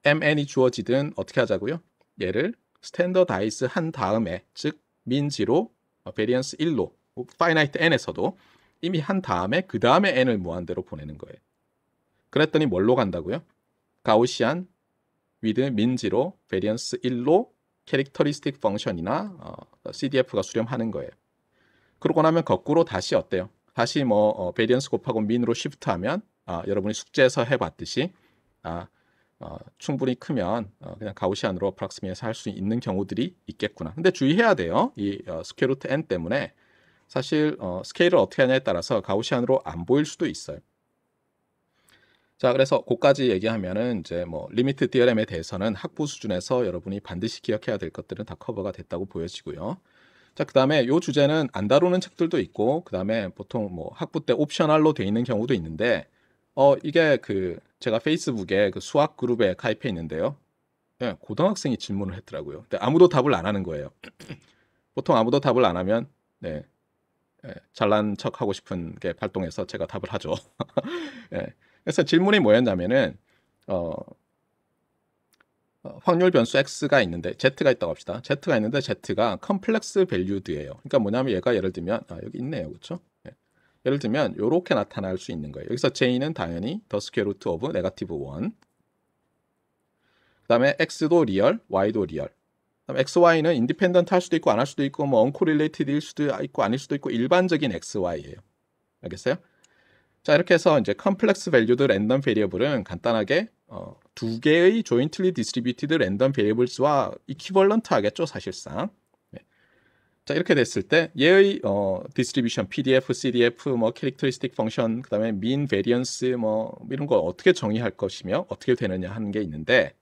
mn이 주어지든 어떻게 하자고요? 얘를 스탠더다이스 한 다음에 즉 민지로 베리언스 1로 파이나이트 n에서도 이미 한 다음에 그 다음에 n을 무한대로 보내는 거예요. 그랬더니 뭘로 간다고요? 가우시안 위드 민지로 베리언스 1로 캐릭터리스틱 펑션이나 어, CDF가 수렴하는 거예요. 그러고 나면 거꾸로 다시 어때요? 다시 뭐 어, 베리언스 곱하고 민으로 s h i f t 하면 아, 여러분이 숙제에서 해봤듯이 아, 어, 충분히 크면 어, 그냥 가우시안으로 프락스미에서 할 수 있는 경우들이 있겠구나. 근데 주의해야 돼요. 이 어, 스퀘어 루트 n 때문에 사실 어, 스케일을 어떻게 하냐에 따라서 가우시안으로 안 보일 수도 있어요. 자, 그래서 고까지 얘기하면은 이제 뭐 리미트 DRM에 대해서는 학부 수준에서 여러분이 반드시 기억해야 될 것들은 다 커버가 됐다고 보여지고요. 자, 그다음에 요 주제는 안 다루는 책들도 있고 그다음에 보통 뭐 학부 때 옵셔널로 돼 있는 경우도 있는데 어 이게 그 제가 페이스북에 그 수학 그룹에 가입해 있는데요. 예, 고등학생이 질문을 했더라고요. 근데 아무도 답을 안 하는 거예요. 보통 아무도 답을 안 하면 네, 예, 잘난 척 하고 싶은 게 발동해서 제가 답을 하죠. 예, 그래서 질문이 뭐였냐면은 어, 어, 확률 변수 x가 있는데 z가 있다고 합시다. z가 있는데 z가 컴플렉스 밸류드예요. 그러니까 뭐냐면 얘가 예를 들면 아, 여기 있네요, 그렇죠? 예를 들면 이렇게 나타날 수 있는 거예요. 여기서 j는 당연히 더 스퀘어 루트 오브 네가티브 1. 그다음에 x도 리얼, y도 리얼. 그다음에 x, y는 인디펜던트 할 수도 있고 안 할 수도 있고 뭐 언코릴레이티드일 수도 있고 아닐 수도 있고 일반적인 x, y예요. 알겠어요? 자, 이렇게 해서 이제 컴플렉스 밸류드 랜덤 베리어블은 간단하게 어, 두 개의 조인틀리 디스트리뷰티드 랜덤 베리어블스와 이퀴벌런트 하겠죠, 사실상. 자 이렇게 됐을 때 얘의 어 디스트리뷰션 PDF, CDF 뭐 캐릭터리스틱 펑션 그다음에 민 베리언스 뭐 이런 걸 어떻게 정의할 것이며 어떻게 되느냐 하는 게 있는데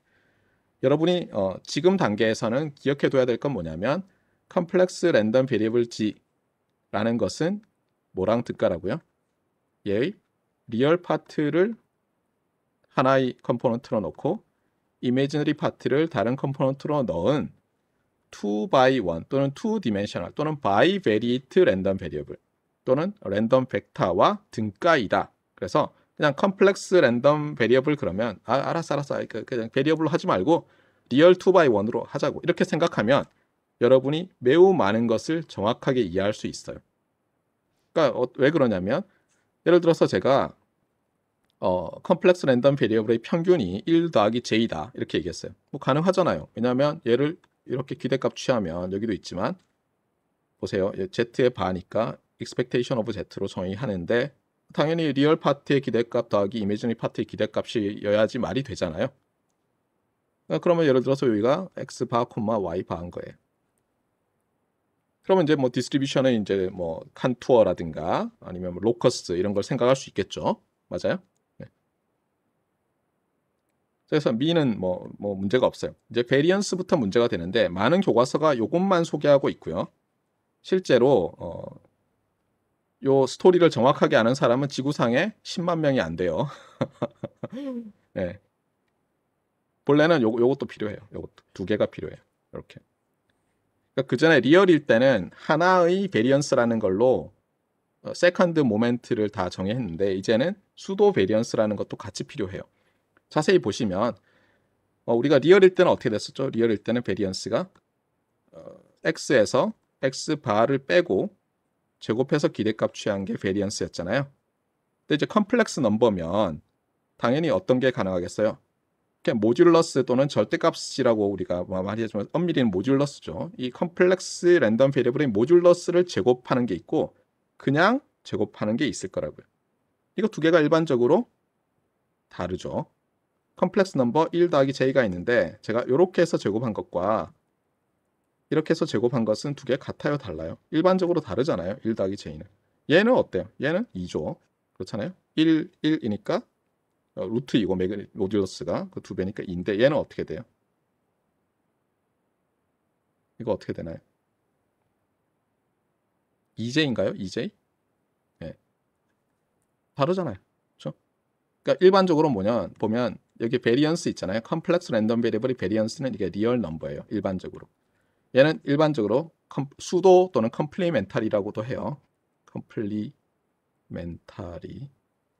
여러분이 어 지금 단계에서는 기억해 둬야 될 건 뭐냐면 컴플렉스 랜덤 베리블 G라는 것은 뭐랑 뜻가라고요? 얘의 리얼 파트를 하나의 컴포넌트로 넣고 이미지너리 파트를 다른 컴포넌트로 넣은 2 by 1 또는 2 dimensional 또는 bivariate random variable 또는 랜덤 벡터와 등가이다. 그래서 그냥 컴플렉스 랜덤 베리어블 그러면 아, 알았어 알았어 그, 그 그냥 베리어블로 하지 말고 리얼 2바이 1으로 하자고 이렇게 생각하면 여러분이 매우 많은 것을 정확하게 이해할 수 있어요. 그러니까 어, 왜 그러냐면 예를 들어서 제가 어, 컴플렉스 랜덤 베리어블의 평균이 1 더하기 j다 이렇게 얘기했어요. 뭐 가능하잖아요. 왜냐하면 얘를 이렇게 기대값 취하면 여기도 있지만 보세요. 예, z의 바니까 expectation of z로 정의하는데 당연히 리얼 파트의 기대값 더하기 이미지니 파트의 기대값이여야지 말이 되잖아요. 아, 그러면 예를 들어서 여기가 x 바 콤마 y 바한 거예요. 그러면 이제 뭐 디스트리뷰션은 이제 뭐 칸투어라든가 아니면 뭐 로커스 이런 걸 생각할 수 있겠죠. 맞아요? 그래서 미는 뭐, 뭐 문제가 없어요. 이제 베리언스부터 문제가 되는데 많은 교과서가 이것만 소개하고 있고요. 실제로 어, 요 스토리를 정확하게 아는 사람은 지구상에 10만 명이 안 돼요. 네. 본래는 요, 요것도 필요해요. 요것도 두 개가 필요해요. 이렇게. 그그 그러니까 전에 리얼일 때는 하나의 베리언스라는 걸로 세컨드 어, 모멘트를 다 정했는데 이제는 수도 베리언스라는 것도 같이 필요해요. 자세히 보시면 어, 우리가 리얼일 때는 어떻게 됐었죠? 리얼일 때는 베리언스가 어, x에서 x 바를 빼고 제곱해서 기대값 취한 게 베리언스였잖아요. 근데 이제 컴플렉스 넘버면 당연히 어떤 게 가능하겠어요? 그냥 모듈러스 또는 절대값이라고 우리가 말하자면 엄밀히는 모듈러스죠. 이 컴플렉스 랜덤 베리블인 모듈러스를 제곱하는 게 있고 그냥 제곱하는 게 있을 거라고요. 이거 두 개가 일반적으로 다르죠. 컴플렉스 넘버 1 더하기 j가 있는데 제가 이렇게 해서 제곱한 것과 이렇게 해서 제곱한 것은 두 개 같아요 달라요 일반적으로 다르잖아요 1 더하기 j는 얘는 어때요 얘는 2죠 그렇잖아요 1 1이니까 루트 2고 매그 모듈러스가 그 두 배니까 2인데 얘는 어떻게 돼요 이거 어떻게 되나요 2j인가요 2j 네. 다르잖아요 그렇죠 그러니까 일반적으로 뭐냐 보면 여기 베리언스 있잖아요. 컴플렉스 랜덤 베리블의 베리언스는 이게 리얼 넘버예요. 일반적으로. 얘는 일반적으로 컴, 수도 또는 컴플리멘탈이라고도 해요. 컴플리멘탈이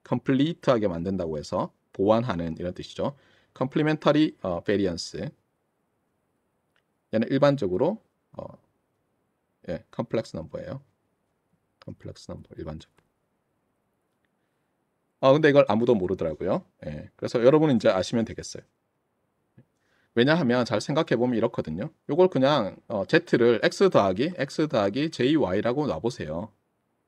컴플리트하게 만든다고 해서 보완하는 이런 뜻이죠. 컴플리멘탈이 어, 베리언스 얘는 일반적으로 어, 예, 컴플렉스 넘버예요. 컴플렉스 넘버 일반적으로 아 근데 이걸 아무도 모르더라고요. 예. 그래서 여러분은 이제 아시면 되겠어요. 왜냐하면 잘 생각해 보면 이렇거든요. 이걸 그냥 어, z를 x 더하기 x 더하기 jy라고 놔보세요.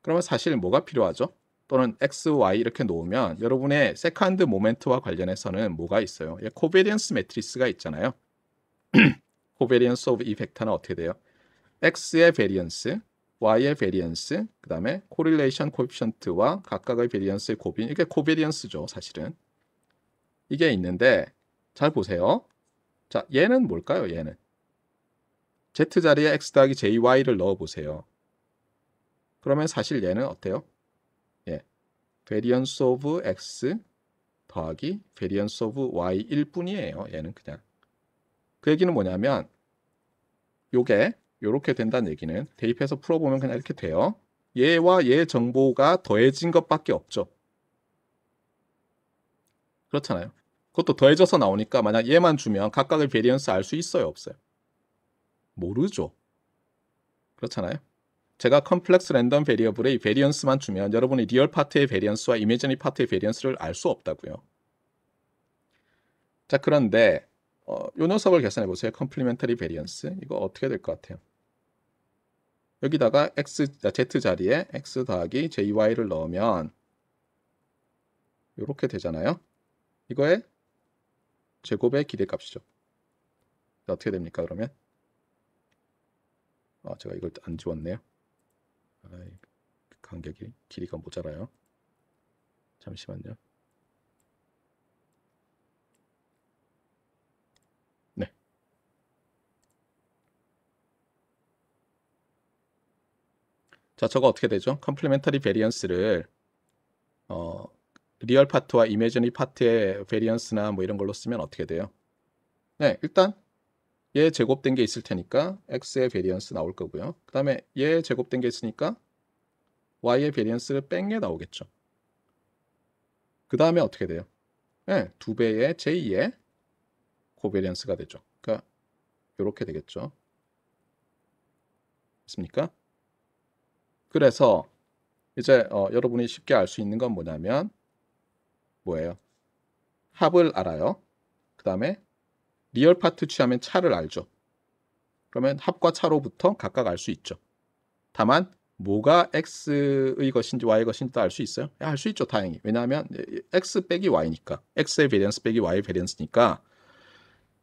그러면 사실 뭐가 필요하죠? 또는 xy 이렇게 놓으면 여러분의 세컨드 모멘트와 관련해서는 뭐가 있어요? 예, 코베리언스 매트리스가 있잖아요. 코베리언스 오브 이펙터는 어떻게 돼요? x의 베리언스 y의 베리언스, 그 다음에 correlation c o e f f i c i e n t 와 각각의 베리언스의 곱인, 이게 c 코베리언스죠, 사실은. 이게 있는데, 잘 보세요. 자, 얘는 뭘까요, 얘는? z 자리에 x 더하기 jy를 넣어보세요. 그러면 사실 얘는 어때요? 예, variance of x 더하기 variance of y일 뿐이에요, 얘는 그냥. 그 얘기는 뭐냐면, 요게 이렇게 된다는 얘기는 대입해서 풀어보면 그냥 이렇게 돼요. 얘와 얘 정보가 더해진 것밖에 없죠. 그렇잖아요. 그것도 더해져서 나오니까 만약 얘만 주면 각각의 베리언스 알 수 있어요? 없어요? 모르죠. 그렇잖아요. 제가 컴플렉스 랜덤 베리어블의 베리언스만 주면 여러분이 리얼 파트의 베리언스와 이미지니 파트의 베리언스를 알 수 없다고요. 자 그런데 어, 요 녀석을 계산해 보세요. 컴플리멘터리 베리언스 이거 어떻게 될 것 같아요? 여기다가 x z 자리에 x 더하기 jy를 넣으면 이렇게 되잖아요. 이거의 제곱의 기대값이죠. 어떻게 됩니까 그러면? 아 제가 이걸 안 지웠네요. 아이, 간격이 길이가 모자라요. 잠시만요. 자, 저거 어떻게 되죠? 컴플리멘터리 베리언스를 어, 리얼 파트와 이매저리 파트의 베리언스나 뭐 이런 걸로 쓰면 어떻게 돼요? 네, 일단 얘 제곱된 게 있을 테니까 x의 베리언스 나올 거고요. 그 다음에 얘 제곱된 게 있으니까 y의 베리언스를 뺀 게 나오겠죠. 그 다음에 어떻게 돼요? 네, 두 배의 j의 코베리언스가 되죠. 그러니까 이렇게 되겠죠. 맞습니까 그래서 이제 어, 여러분이 쉽게 알 수 있는 건 뭐냐면 뭐예요? 합을 알아요. 그 다음에 리얼 파트 취하면 차를 알죠. 그러면 합과 차로부터 각각 알 수 있죠. 다만 뭐가 x의 것인지 y의 것인지도 알 수 있어요? 예, 알수 있죠, 다행히. 왜냐하면 x 빼기 y니까. x의 베리언스 빼기 y의 베리언스니까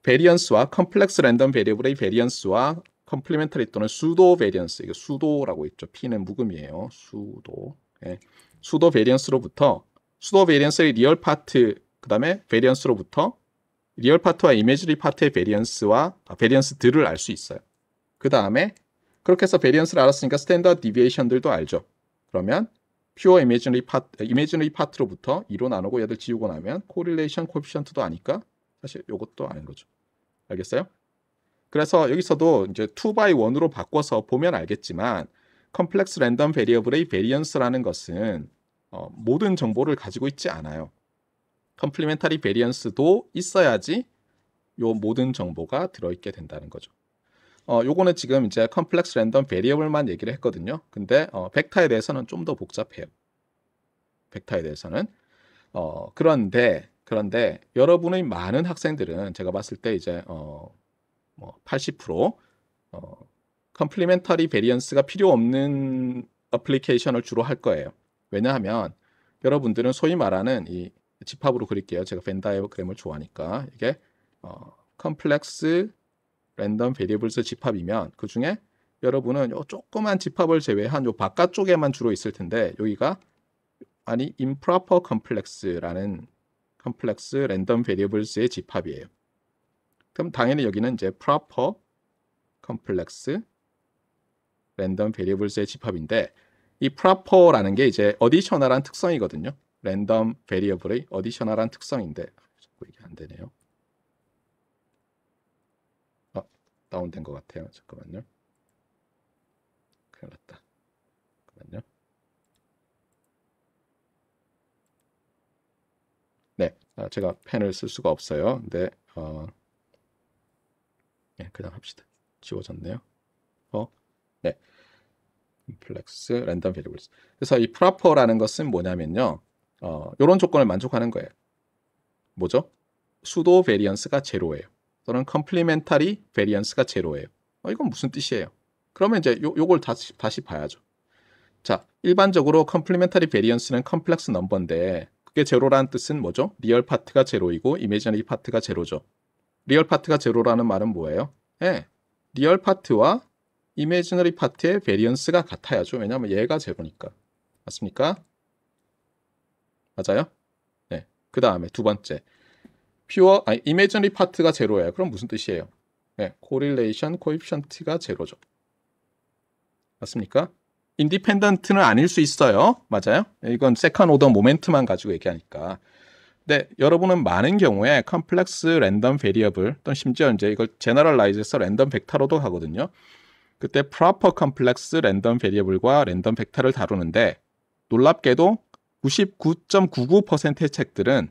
베리언스와 컴플렉스 랜덤 베리어블의 베리언스와 컴플리멘터리 또는 수도 베리언스 이게 수도라고 있죠. P는 묵음이에요. 수도 예. 수도 베리언스로부터 수도 베리언스의 리얼 파트 그 다음에 베리언스로부터 리얼 파트와 이미지리 파트의 베리언스와 아, 베리언스들을 알 수 있어요. 그 다음에 그렇게 해서 베리언스를 알았으니까 스탠다드 디비에이션들도 알죠. 그러면 퓨어 이미지너리 파트, 이미지너리 파트로부터 2로 나누고 얘들 지우고 나면 코릴레이션 코피션트도 아니까 사실 이것도 아는 거죠. 알겠어요? 그래서 여기서도 이제 2 by 1으로 바꿔서 보면 알겠지만 컴플렉스 랜덤 베리어블의 베리언스라는 것은 어, 모든 정보를 가지고 있지 않아요. 컴플리멘터리 베리언스도 있어야지 요 모든 정보가 들어있게 된다는 거죠. 어, 요거는 지금 이제 컴플렉스 랜덤 베리어블만 얘기를 했거든요. 근데 어, 벡터에 대해서는 좀 더 복잡해요. 벡터에 대해서는 어, 그런데 그런데 여러분의 많은 학생들은 제가 봤을 때 이제 어, 뭐80% 어, 컴플리멘터리 베리언스가 필요 없는 어플리케이션을 주로 할 거예요. 왜냐하면 여러분들은 소위 말하는 이 집합으로 그릴게요. 제가 벤다이어그램을 좋아하니까 이게 어, 컴플렉스 랜덤 베리블스 집합이면 그 중에 여러분은 요 조그만 집합을 제외한 요 바깥쪽에만 주로 있을 텐데 여기가 아니 improper complex라는 컴플렉스 랜덤 베리블스의 집합이에요. 그럼 당연히 여기는 이제 proper complex random variables의 집합인데 이 proper라는 게 이제 additional한 특성이거든요. 랜덤 variable의 additional한 특성인데 자꾸 이게 안 되네요. 아, 다운된 것 같아요. 잠깐만요. 큰일 났다. 잠깐만요. 네, 아, 제가 펜을 쓸 수가 없어요. 근데 어, 네, 예, 그냥 합시다. 지워졌네요. 어, 네. 플렉스 랜덤 v a r i 그래서 이프 r 퍼라는 것은 뭐냐면요. 어, 이런 조건을 만족하는 거예요. 뭐죠? 수도 베리언스가 제로예요. 또는 컴플리멘 l 리베리언스가 제로예요. 어, 이건 무슨 뜻이에요? 그러면 이제 요, 요걸 다시, 다시 봐야죠. 자, 일반적으로 컴플리멘 l 리베리언스는 컴플렉스 넘버인데 그게 제로라는 뜻은 뭐죠? 리얼 파트가 제로이고 이미지너리 파트가 제로죠. 리얼 파트가 제로라는 말은 뭐예요? 예. 리얼 파트와 이메지너리 파트의 베리언스가 같아야죠. 왜냐하면 얘가 제로니까. 맞습니까? 맞아요? 네. 그 다음에 두 번째. 퓨어, 아니, 이메지너리 파트가 제로예요. 그럼 무슨 뜻이에요? 네. 코릴레이션 코이피션트가 제로죠. 맞습니까? 인디펜던트는 아닐 수 있어요. 맞아요? 이건 세컨 오더 모멘트만 가지고 얘기하니까. 네, 여러분은 많은 경우에 컴플렉스 랜덤 베리어블 또는 심지어 이제 이걸 제너럴라이즈해서 랜덤 벡터로도 가거든요. 그때 프 r 퍼 컴플렉스 랜덤 베리어블과 랜덤 벡터를 다루는데 놀랍게도 99.99%의 책들은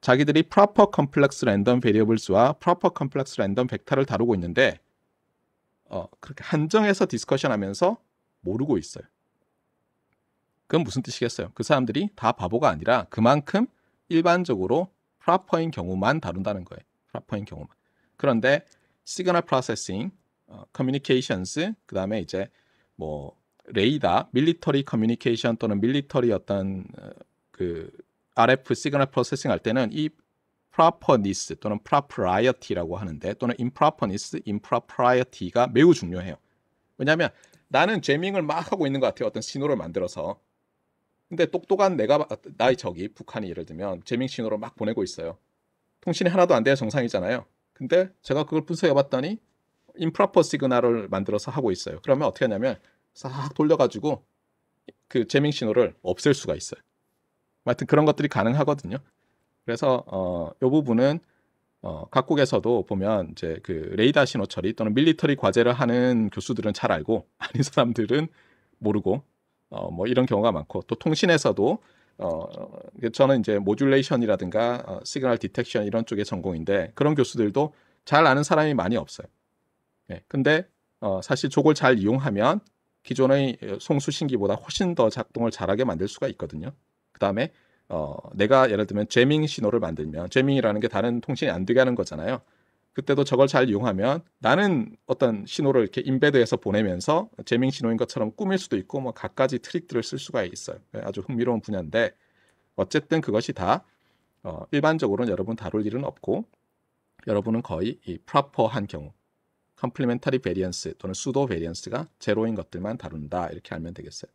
자기들이 프 r 퍼 컴플렉스 랜덤 베리어블 수와 프 r 퍼 컴플렉스 랜덤 벡터를 다루고 있는데 어, 그렇게 한정해서 디스커션 하면서 모르고 있어요. 그건 무슨 뜻이겠어요? 그 사람들이 다 바보가 아니라 그만큼 일반적으로 프라퍼인 경우만 다룬다는 거예요. 프라퍼인 경우만. 그런데 시그널 프로세싱, 어, 커뮤니케이션스, 그 다음에 이제 뭐 레이다, 밀리터리 커뮤니케이션 또는 밀리터리 어떤 어, 그 RF 시그널 프로세싱 할 때는 이 프라퍼니스 또는 프라프라이어티라고 하는데 또는 인프라퍼니스인프라프라이어티가 매우 중요해요. 왜냐하면 나는 제밍을 막 하고 있는 것 같아요. 어떤 신호를 만들어서 근데 똑똑한 내가 아, 나의 적이 북한이 예를 들면 제밍 신호로 막 보내고 있어요. 통신이 하나도 안 돼야 정상이잖아요. 근데 제가 그걸 분석해봤더니 인프라퍼 시그널을 만들어서 하고 있어요. 그러면 어떻게 하냐면 싹 돌려가지고 그 제밍 신호를 없앨 수가 있어요. 하여튼 그런 것들이 가능하거든요. 그래서 어, 요 부분은 어, 각국에서도 보면 이제 그 레이더 신호 처리 또는 밀리터리 과제를 하는 교수들은 잘 알고 아닌 사람들은 모르고 어, 뭐 이런 경우가 많고 또 통신에서도 어, 그 저는 이제 모듈레이션이라든가 어, 시그널 디텍션 이런 쪽의 전공인데 그런 교수들도 잘 아는 사람이 많이 없어요. 예, 근데 어, 사실 저걸 잘 이용하면 기존의 송수신기보다 훨씬 더 작동을 잘하게 만들 수가 있거든요. 그 다음에 어, 내가 예를 들면 제밍 신호를 만들면 제밍이라는 게 다른 통신이 안 되게 하는 거잖아요. 그때도 저걸 잘 이용하면 나는 어떤 신호를 이렇게 임베드해서 보내면서 재밍 신호인 것처럼 꾸밀 수도 있고 뭐 각가지 트릭들을 쓸 수가 있어요. 예, 아주 흥미로운 분야인데 어쨌든 그것이 다 어, 일반적으로는 여러분 다룰 일은 없고 여러분은 거의 이 프라퍼한 경우 컴플리멘터리 베리언스 또는 수도 베리언스가 제로인 것들만 다룬다 이렇게 알면 되겠어요.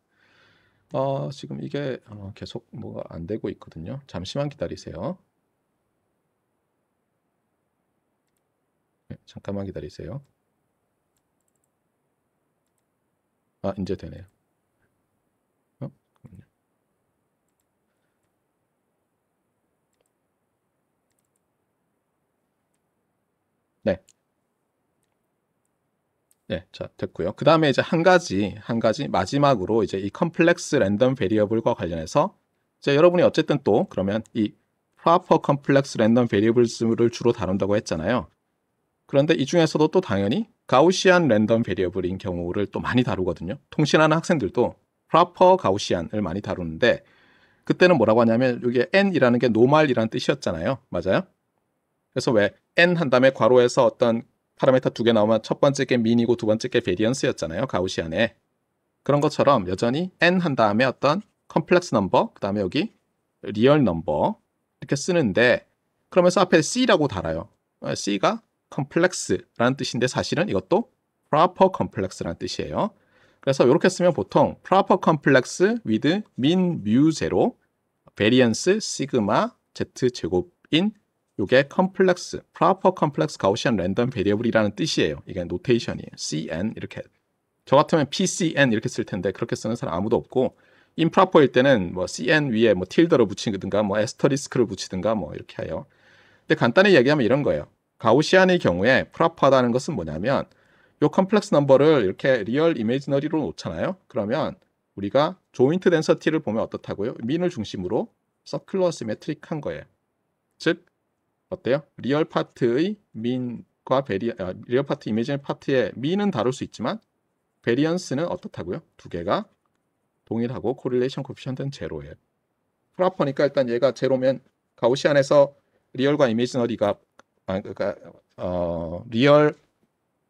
어, 지금 이게 어, 계속 뭐가 안 되고 있거든요. 잠시만 기다리세요. 잠깐만 기다리세요. 아, 이제 되네요. 어? 네. 네, 자, 됐고요. 그 다음에 이제 한 가지, 한 가지 마지막으로 이제 이 컴플렉스 랜덤 베리어블과 관련해서 이제 여러분이 어쨌든 또 그러면 이 proper complex random variables를 주로 다룬다고 했잖아요. 그런데 이 중에서도 또 당연히 가우시안 랜덤 베리어블인 경우를 또 많이 다루거든요. 통신하는 학생들도 프라퍼 가우시안을 많이 다루는데 그때는 뭐라고 하냐면 이게 n이라는 게 노말이라는 뜻이었잖아요. 맞아요? 그래서 왜 n 한 다음에 괄호에서 어떤 파라미터 두 개 나오면 첫 번째 게 민이고 두 번째 게 베리언스였잖아요. 가우시안에. 그런 것처럼 여전히 n 한 다음에 어떤 컴플렉스 넘버, 그다음에 여기 리얼 넘버 이렇게 쓰는데 그러면서 앞에 c라고 달아요. 어, c가 complex라는 뜻인데 사실은 이것도 proper complex라는 뜻이에요. 그래서 이렇게 쓰면 보통 proper complex with min mu 제로 variance sigma z 제곱인 이게 complex, proper complex Gaussian random variable이라는 뜻이에요. 이게 노테이션이에요. CN 이렇게. 저 같으면 PCN 이렇게 쓸 텐데 그렇게 쓰는 사람 아무도 없고 improper일 때는 뭐 CN 위에 뭐 틸더를 붙이든가 뭐 에스터리스크를 붙이든가 뭐 이렇게 해요. 근데 간단히 얘기하면 이런 거예요. 가우시안의 경우에 프라프하다는 것은 뭐냐면 요 컴플렉스 넘버를 이렇게 리얼 이미지너리로 놓잖아요. 그러면 우리가 조인트 덴서티를 보면 어떻다고요? 민을 중심으로 서클러 시메트릭한 거예요. 즉 어때요? 리얼 파트의 민과 베리 아, 리얼 파트 이미지너 파트의 민은 다를수 있지만 베리언스는 어떻다고요? 두 개가 동일하고 코릴레이션 코피션트는 제로예요. 프라퍼니까 일단 얘가 제로면 가우시안에서 리얼과 이미지너리가 아, 그러니까 어, 리얼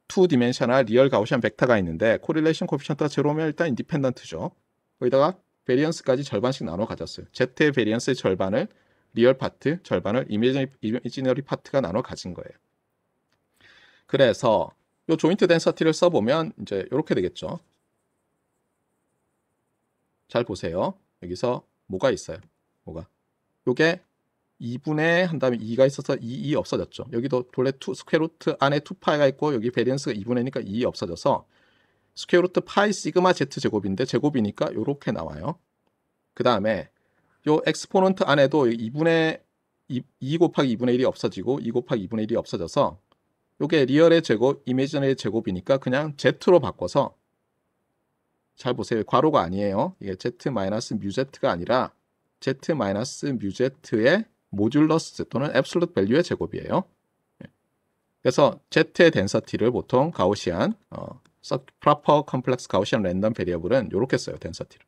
투 디멘셔널 리얼 가우시안 벡터가 있는데 코릴레이션 코피션트가 제로면 일단 인디펜던트죠. 거기다가 베리언스까지 절반씩 나눠 가졌어요. Z의 베리언스의 절반을 리얼 파트, 절반을 이미지너리 파트가 나눠 가진 거예요. 그래서 요 조인트 댄서티를 써보면 이제 이렇게 되겠죠. 잘 보세요. 여기서 뭐가 있어요? 뭐가? 요게 2분의 한 다음에 2가 있어서 2, 2 없어졌죠. 여기도 원래 2, 스퀘어루트 안에 2파가 이 있고 여기 베리언스가 2분의니까 2 없어져서 스퀘어루트 파이 시그마 제트 제곱인데 제곱이니까 이렇게 나와요. 그 다음에 요 엑스포넌트 안에도 2분의 2, 2 곱하기 2분의 1이 없어지고 2 곱하기 2분의 1이 없어져서 요게 리얼의 제곱, 이미지너의 제곱이니까 그냥 z로 바꿔서 잘 보세요. 괄호가 아니에요. 이게 z 마이너스 뮤 z가 아니라 z 마이너스 뮤 z의 모듈러스 또는 앱솔루트 밸류의 제곱이에요. 예. 그래서 z의 덴서티를 보통 가오시안 어, proper complex Gaussian r a 은 이렇게 써요 덴서티를.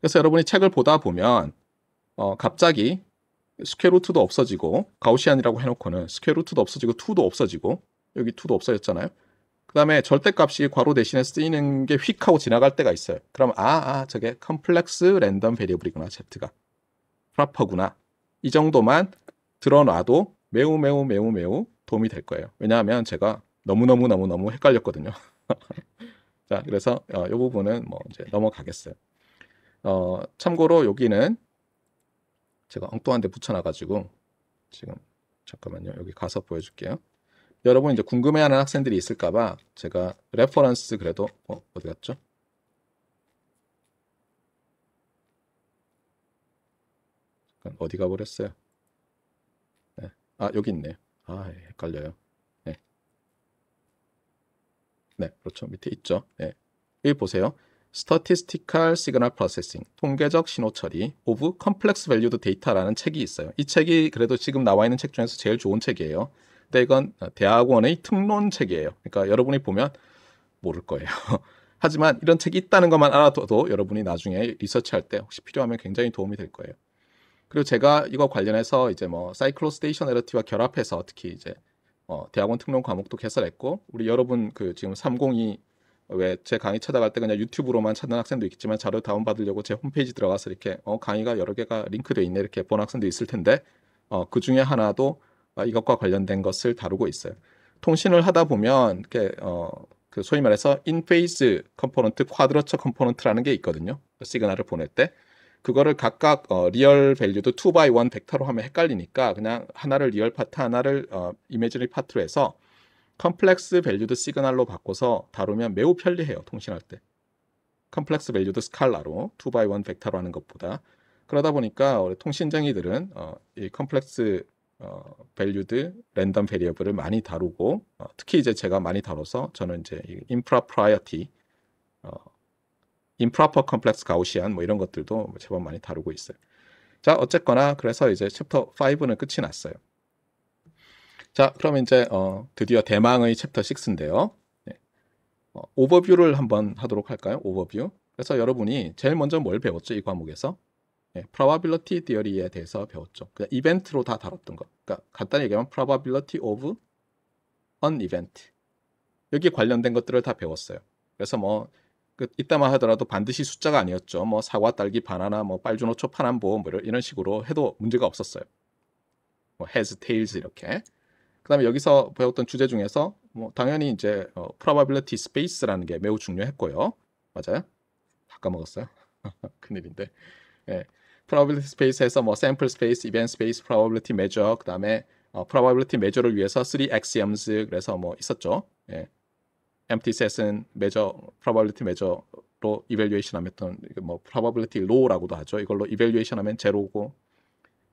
그래서 여러분이 책을 보다 보면 어, 갑자기 스퀘어루트도 없어지고 가오시안이라고 해놓고는 스퀘어루트도 없어지고 2도 없어지고 여기 2도 없어졌잖아요. 그 다음에 절대값이 괄호 대신에 쓰이는 게 휙 하고 지나갈 때가 있어요. 그럼 아, 아 저게 컴플렉스 랜덤 베리어블이구나, z가. 프라퍼구나. 이 정도만 들어놔도 매우 매우 매우 매우 도움이 될 거예요. 왜냐하면 제가 너무너무 너무너무 헷갈렸거든요. 자, 그래서 어, 이 부분은 뭐 이제 넘어가겠어요. 어, 참고로 여기는 제가 엉뚱한 데 붙여놔가지고 지금 잠깐만요. 여기 가서 보여줄게요. 여러분 이제 궁금해하는 학생들이 있을까봐 제가 레퍼런스 그래도 어, 어디 갔죠? 잠깐 어디 가버렸어요? 네. 아 여기 있네요. 아 예, 헷갈려요. 네. 네 그렇죠. 밑에 있죠. 네. 여기 보세요. Statistical Signal Processing, 통계적 신호 처리, of Complex Valued Data라는 책이 있어요. 이 책이 그래도 지금 나와 있는 책 중에서 제일 좋은 책이에요. 근데 이건 대학원의 특론 책이에요. 그러니까 여러분이 보면 모를 거예요. 하지만 이런 책이 있다는 것만 알아둬도 여러분이 나중에 리서치할 때 혹시 필요하면 굉장히 도움이 될 거예요. 그리고 제가 이거 관련해서 이제 뭐사이클로스테이션에러티와 결합해서 특히 이제 어, 대학원 특론 과목도 개설했고 우리 여러분 그 지금 302왜제 강의 찾아갈 때 그냥 유튜브로만 찾는 학생도 있겠지만 자료 다운 받으려고 제 홈페이지 들어가서 이렇게 어, 강의가 여러 개가 링크돼 있네 이렇게 본 학생도 있을 텐데 어, 그 중에 하나도 아, 이것과 관련된 것을 다루고 있어요. 통신을 하다 보면 이렇게 어, 그 소위 말해서 인페이스 컴포넌트, 쿼드러처 컴포넌트라는 게 있거든요. 시그널을 보낼 때. 그거를 각각 어, 리얼 밸류도 2 by 1 벡터로 하면 헷갈리니까 그냥 하나를 리얼 파트 하나를 어, 이미지리 파트로 해서 컴플렉스 밸류드 시그널로 바꿔서 다루면 매우 편리해요. 통신할 때. 컴플렉스 밸류드 스칼라로 2 by 1 벡터로 하는 것보다 그러다 보니까 우리 통신쟁이들은 어, 이 컴플렉스 어, 밸류드 랜덤 베리어블을 많이 다루고 어, 특히 이제 제가 많이 다뤄서 저는 이제 인프라 프라이어티 어, improper complex Gaussian 뭐 이런 것들도 제법 많이 다루고 있어요. 자, 어쨌거나 그래서 이제 챕터 5는 끝이 났어요. 자, 그럼 이제 어, 드디어 대망의 챕터 6인데요. 네. 어, 오버뷰를 한번 하도록 할까요? 오버뷰. 그래서 여러분이 제일 먼저 뭘 배웠죠? 이 과목에서? 네, probability theory에 대해서 배웠죠. 그냥 이벤트로 다 다뤘던 것. 그러니까 간단히 얘기하면 probability of an event. 여기 관련된 것들을 다 배웠어요. 그래서 뭐그 있다만 하더라도 반드시 숫자가 아니었죠. 뭐 사과, 딸기, 바나나, 뭐 빨주노초, 파남보 뭐 이런 식으로 해도 문제가 없었어요. 뭐 has, tails 이렇게. 그다음에 여기서 배웠던 주제 중에서 뭐 당연히 이제 어, probability space라는 게 매우 중요했고요. 맞아요? 다 까먹었어요. 큰일인데. 예. probability space에서 뭐 sample space, event space, probability measure 그다음에 어, probability measure를 위해서 3 axioms 그래서 뭐 있었죠. 예. empty set은 measure probability measure로 evaluation 하면 어뭐 probability low라고도 하죠. 이걸로 evaluation 하면 제로고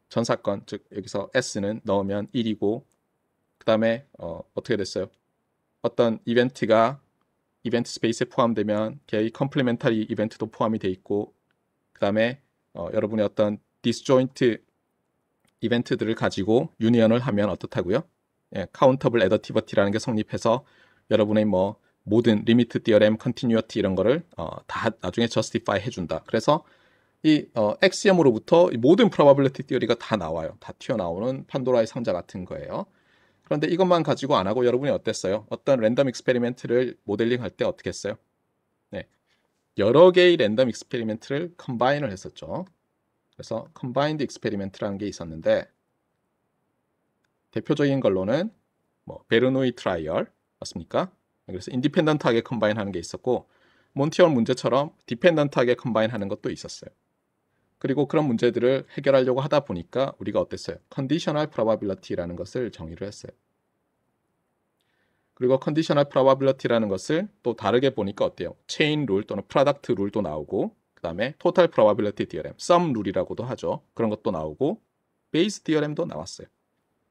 전 사건 즉 여기서 s는 넣으면 1이고 그다음에 어, 어떻게 됐어요? 어떤 이벤트가 이벤트 스페이스에 포함되면 걔의 컴플리멘터리 이벤트도 포함이 돼 있고 그다음에 어, 여러분의 어떤 디스조인트 이벤트들을 가지고 유니언을 하면 어떻다고요? 예, 카운터블 에더티버티라는게 성립해서 여러분의 뭐 모든 리미트 디어램, 컨티뉴어티 이런 거를 어, 다 나중에 j 스 s 파이 해준다. 그래서 이 어, XM으로부터 모든 프로바빌리티 디어리가다 나와요. 다 튀어나오는 판도라의 상자 같은 거예요. 그런데 이것만 가지고 안 하고 여러분이 어땠어요? 어떤 랜덤 익스페리멘트를 모델링 할 때 어떻게 했어요? 네. 여러 개의 랜덤 익스페리멘트를 컴바인을 했었죠. 그래서 컴바인드 익스페리멘트라는 게 있었는데 대표적인 걸로는 뭐 베르노이 트라이얼 맞습니까? 그래서 인디펜던트하게 컴바인하는 게 있었고 몬티얼 문제처럼 디펜던트하게 컴바인하는 것도 있었어요. 그리고 그런 문제들을 해결하려고 하다 보니까 우리가 어땠어요? 컨디셔널 프라바빌러티라는 것을 정의를 했어요. 그리고 컨디셔널 프라바빌러티라는 것을 또 다르게 보니까 어때요? 체인 룰 또는 프라덕트 룰도 나오고 그다음에 토탈 프라바빌러티 디어램, 썸 룰이라고도 하죠. 그런 것도 나오고 베이스 디어램도 나왔어요.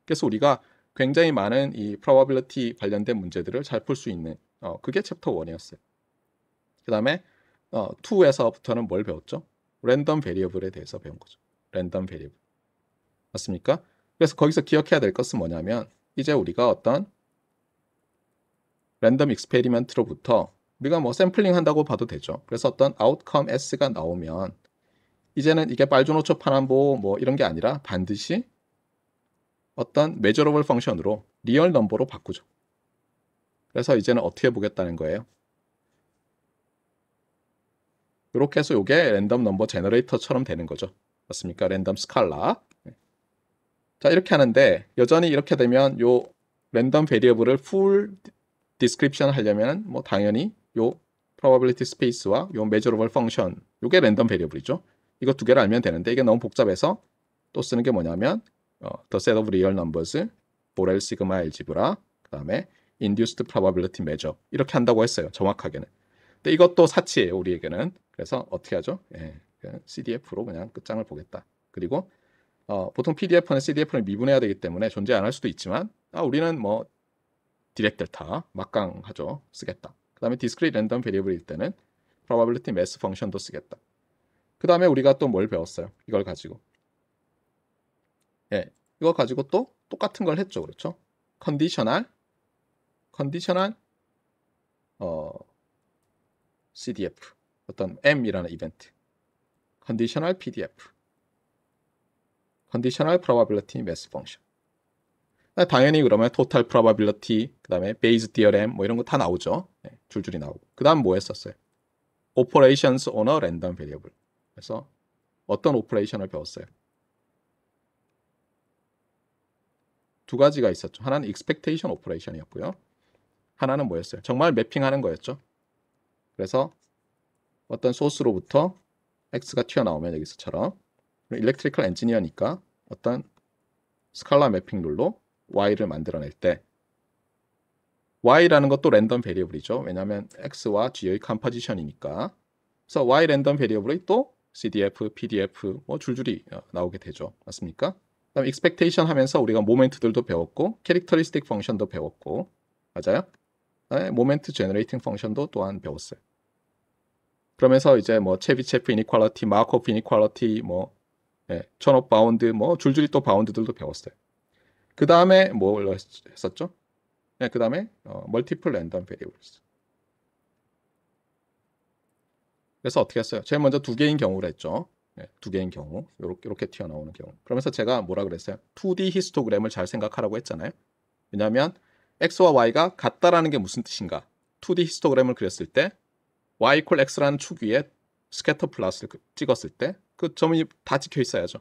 그래서 우리가 굉장히 많은 이 probability 관련된 문제들을 잘 풀 수 있는 어, 그게 챕터 1이었어요. 그 다음에 어, 2에서부터는 뭘 배웠죠? 랜덤 베리어블에 대해서 배운 거죠. 랜덤 베리어블. 맞습니까? 그래서 거기서 기억해야 될 것은 뭐냐면 이제 우리가 어떤 랜덤 익스페리먼트로부터 우리가 뭐 샘플링 한다고 봐도 되죠. 그래서 어떤 아웃컴 S가 나오면 이제는 이게 빨주노초 파남보 뭐 이런 게 아니라 반드시 어떤 measurable 펑션으로 리얼 넘버로 바꾸죠. 그래서 이제는 어떻게 보겠다는 거예요. 이렇게 해서 이게 랜덤 넘버 제너레이터처럼 되는 거죠. 맞습니까? 랜덤 스칼라. 네. 자 이렇게 하는데 여전히 이렇게 되면 요 랜덤 베리어블을 풀 디스크립션 하려면 뭐 당연히 요 probability space와 요 measurable function 요게 랜덤 베리어블이죠. 이거 두 개를 알면 되는데 이게 너무 복잡해서 또 쓰는 게 뭐냐면 어, the set of real numbers, 모렐 시그마 엘지브라, 그 다음에 induced probability measure 이렇게 한다고 했어요. 정확하게는. 근데 이것도 사치예요. 우리에게는. 그래서 어떻게 하죠? 예, CDF로 그냥 끝장을 보겠다. 그리고 어, 보통 PDF는 CDF를 미분해야 되기 때문에 존재 안 할 수도 있지만 아, 우리는 뭐 디렉 델타 막강 하죠. 쓰겠다. 그 다음에 디스크리트 랜덤 베리블일 때는 probability mass 펑션도 쓰겠다. 그 다음에 우리가 또 뭘 배웠어요? 이걸 가지고 예, 이거 가지고 또 똑같은 걸 했죠. 그렇죠? 컨디셔널 컨디셔널 어 CDF 어떤 M이라는 이벤트 컨디셔널 PDF 컨디셔널 프로바빌 a 티 매스 펑션 아, 당연히 그러면 토탈 프로바빌 r 티 그다음에 베이 y 디 s t 뭐 이런 거 다 나오죠. 네, 줄줄이 나오고. 그다음 뭐 했었어요? 오퍼레이션스 오너 랜덤 o 리 a r a 그래서 어떤 오퍼레이션을 배웠어요? 두 가지가 있었죠. 하나는 expectation operation이었고요. 하나는 뭐였어요? 정말 매핑하는 거였죠. 그래서 어떤 소스로부터 x가 튀어나오면 여기서처럼 electrical engineer니까 어떤 스칼라 매핑 룰로 y를 만들어낼 때 y라는 것도 랜덤 베리어블이죠. 왜냐하면 x와 g의 컴포지션이니까. 그래서 y 랜덤 베리어블이 또 CDF, PDF 뭐 줄줄이 나오게 되죠. 맞습니까? 그다음 expectation 하면서 우리가 모멘트들도 배웠고 캐릭터리스틱 펑션도 배웠고 맞아요? 그다음에 모멘트 제너레이팅 펑션도 또한 배웠어요. 그러면서 이제 뭐 체비체프 이니퀄러티, 마커업 이니퀄러티, 뭐 예, 천업 바운드, 뭐 줄줄이 또 바운드들도 배웠어요. 그 다음에 뭘 했었죠? 예, 그 다음에 어, variables. 그래서 어떻게 했어요? 제일 먼저 두 개인 경우를 했죠. 네, 두 개인 경우 이렇게요렇 튀어나오는 경우 그러면서 제가 뭐라 그랬어요? 2D 히스토그램을 잘 생각하라고 했잖아요 왜냐하면 x와 y가 같다라는 게 무슨 뜻인가 2D 히스토그램을 그렸을 때 y 콜 x라는 축 위에 스캐터 플러스를 찍었을 때 그 점이 다 찍혀 있어야죠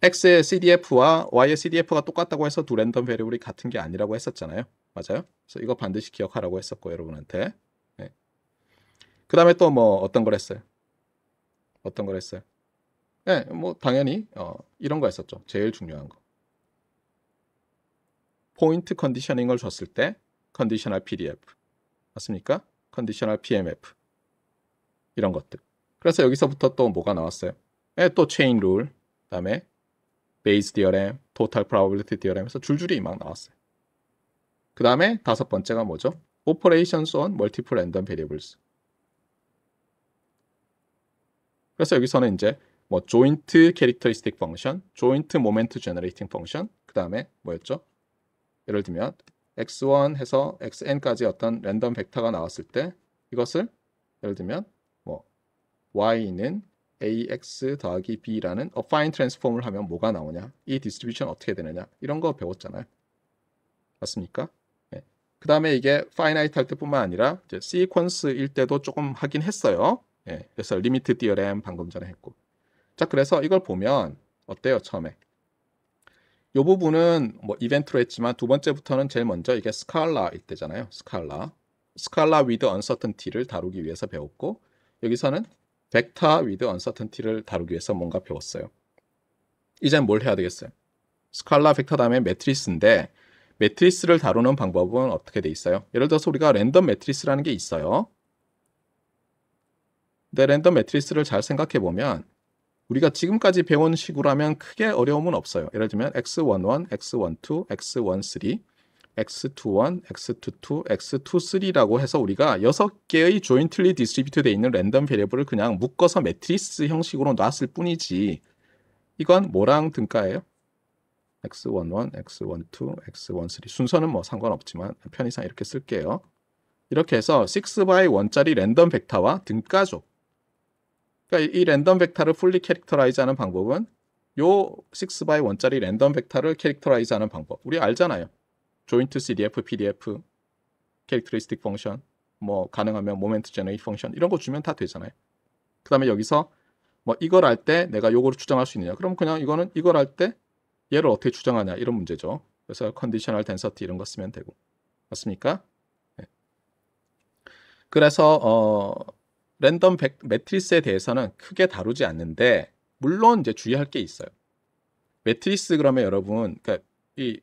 x의 cdf와 y의 cdf가 똑같다고 해서 두 랜덤 베리블이 같은 게 아니라고 했었잖아요 맞아요? 그래서 이거 반드시 기억하라고 했었고 여러분한테 네. 그 다음에 또 뭐 어떤 걸 했어요? 어떤 걸 했어요? 예, 네, 뭐 당연히 어, 이런 거 했었죠. 제일 중요한 거. 포인트 컨디셔닝을 줬을 때 컨디셔널 PDF 맞습니까? 컨디셔널 PMF 이런 것들. 그래서 여기서부터 또 뭐가 나왔어요? 예, 또 체인 룰, 그다음에 베이스 디어램, 토탈 프로빌리티 디어램에서 줄줄이 막 나왔어요. 그다음에 다섯 번째가 뭐죠? 오퍼레이션온 멀티플 랜덤 베리블스. 그래서 여기서는 이제 뭐 joint characteristic f u n 펑션, 그 다음에 뭐였죠? 예를 들면 x1 해서 xn까지 어떤 랜덤 벡터가 나왔을 때 이것을 예를 들면 뭐 y는 ax 더하기 b라는 affine transform을 하면 뭐가 나오냐? 이 디스트리뷰션 어떻게 되느냐? 이런 거 배웠잖아요. 맞습니까? 네. 그 다음에 이게 finite 할 때뿐만 아니라 이제 sequence일 때도 조금 하긴 했어요. 예, 그래서 리미트 디어램 방금 전에 했고. 자, 그래서 이걸 보면 어때요, 처음에? 이 부분은 뭐 이벤트로 했지만 두 번째부터는 제일 먼저 이게 스칼라일 때잖아요. 스칼라. 스칼라 위드 언서턴티를 다루기 위해서 배웠고 여기서는 벡터 위드 언서턴티를 다루기 위해서 뭔가 배웠어요. 이젠 뭘 해야 되겠어요? 스칼라 벡터 다음에 매트리스인데 매트리스를 다루는 방법은 어떻게 돼 있어요? 예를 들어서 우리가 랜덤 매트리스라는 게 있어요. 내 랜덤 매트리스를 잘 생각해 보면 우리가 지금까지 배운 식으로하면 크게 어려움은 없어요. 예를 들면 x11, x12, x13, x21, x22, x23라고 해서 우리가 6개의 조인틀리 디스트리뷰트 되어 있는 랜덤 배리블을 그냥 묶어서 매트리스 형식으로 놨을 뿐이지 이건 뭐랑 등가예요? x11, x12, x13 순서는 뭐 상관없지만 편의상 이렇게 쓸게요. 이렇게 해서 6x1짜리 랜덤 벡터와 등가 족 그러니까 이 랜덤 벡터를 풀리 캐릭터라이즈하는 방법은 요 6x 원짜리 랜덤 벡터를 캐릭터라이즈하는 방법. 우리 알잖아요. 조인트 CDF, PDF, 캐릭터리스틱 펑션, 뭐 가능하면 모멘트 제너레이 펑션 이런 거 주면 다 되잖아요. 그다음에 여기서 뭐 이걸 할 때 내가 요거를 추정할 수 있느냐. 그럼 그냥 이거는 이걸 할 때 얘를 어떻게 추정하냐 이런 문제죠. 그래서 컨디셔널 덴서티 이런 거 쓰면 되고. 맞습니까? 네. 그래서 어 랜덤 백, 매트리스에 대해서는 크게 다루지 않는데 물론 이제 주의할 게 있어요. 매트리스 그러면 여러분 그러니까 이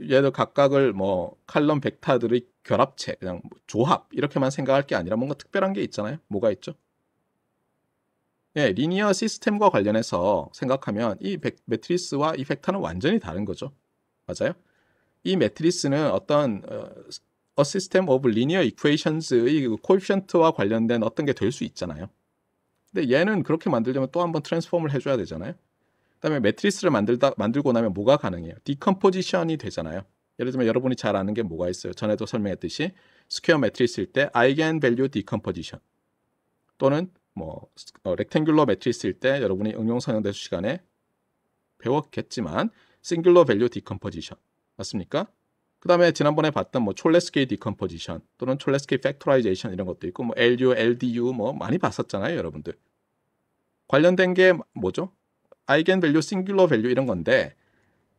얘도 각각을 뭐 칼럼 벡터들의 결합체 그냥 뭐 조합 이렇게만 생각할 게 아니라 뭔가 특별한 게 있잖아요. 뭐가 있죠? 예, 리니어 시스템과 관련해서 생각하면 이 백, 매트리스와 이 벡터는 완전히 다른 거죠. 맞아요? 이 매트리스는 어떤 어, A 어, System of Linear Equations의 코이션트와 관련된 어떤 게 될 수 있잖아요. 근데 얘는 그렇게 만들려면 또 한 번 트랜스폼을 해줘야 되잖아요. 그다음에 매트리스를 만들다 만들고 나면 뭐가 가능해요? 디컴포지션이 되잖아요. 예를 들면 여러분이 잘 아는 게 뭐가 있어요? 전에도 설명했듯이 스퀘어 매트리스일 때 아이겐 밸류 디컴포지션 또는 뭐 어, 렉탱귤러 매트리스일 때 여러분이 응용 성형대수 시간에 배웠겠지만 싱귤러 밸류 디컴포지션 맞습니까? 그 다음에 지난번에 봤던 뭐 촐레스케이 디컴포지션 또는 촐레스케이 팩토라이제이션 이런 것도 있고 뭐 LU, LDU 뭐 많이 봤었잖아요 여러분들. 관련된 게 뭐죠? 아이겐 밸류, 싱귤러 밸류 이런 건데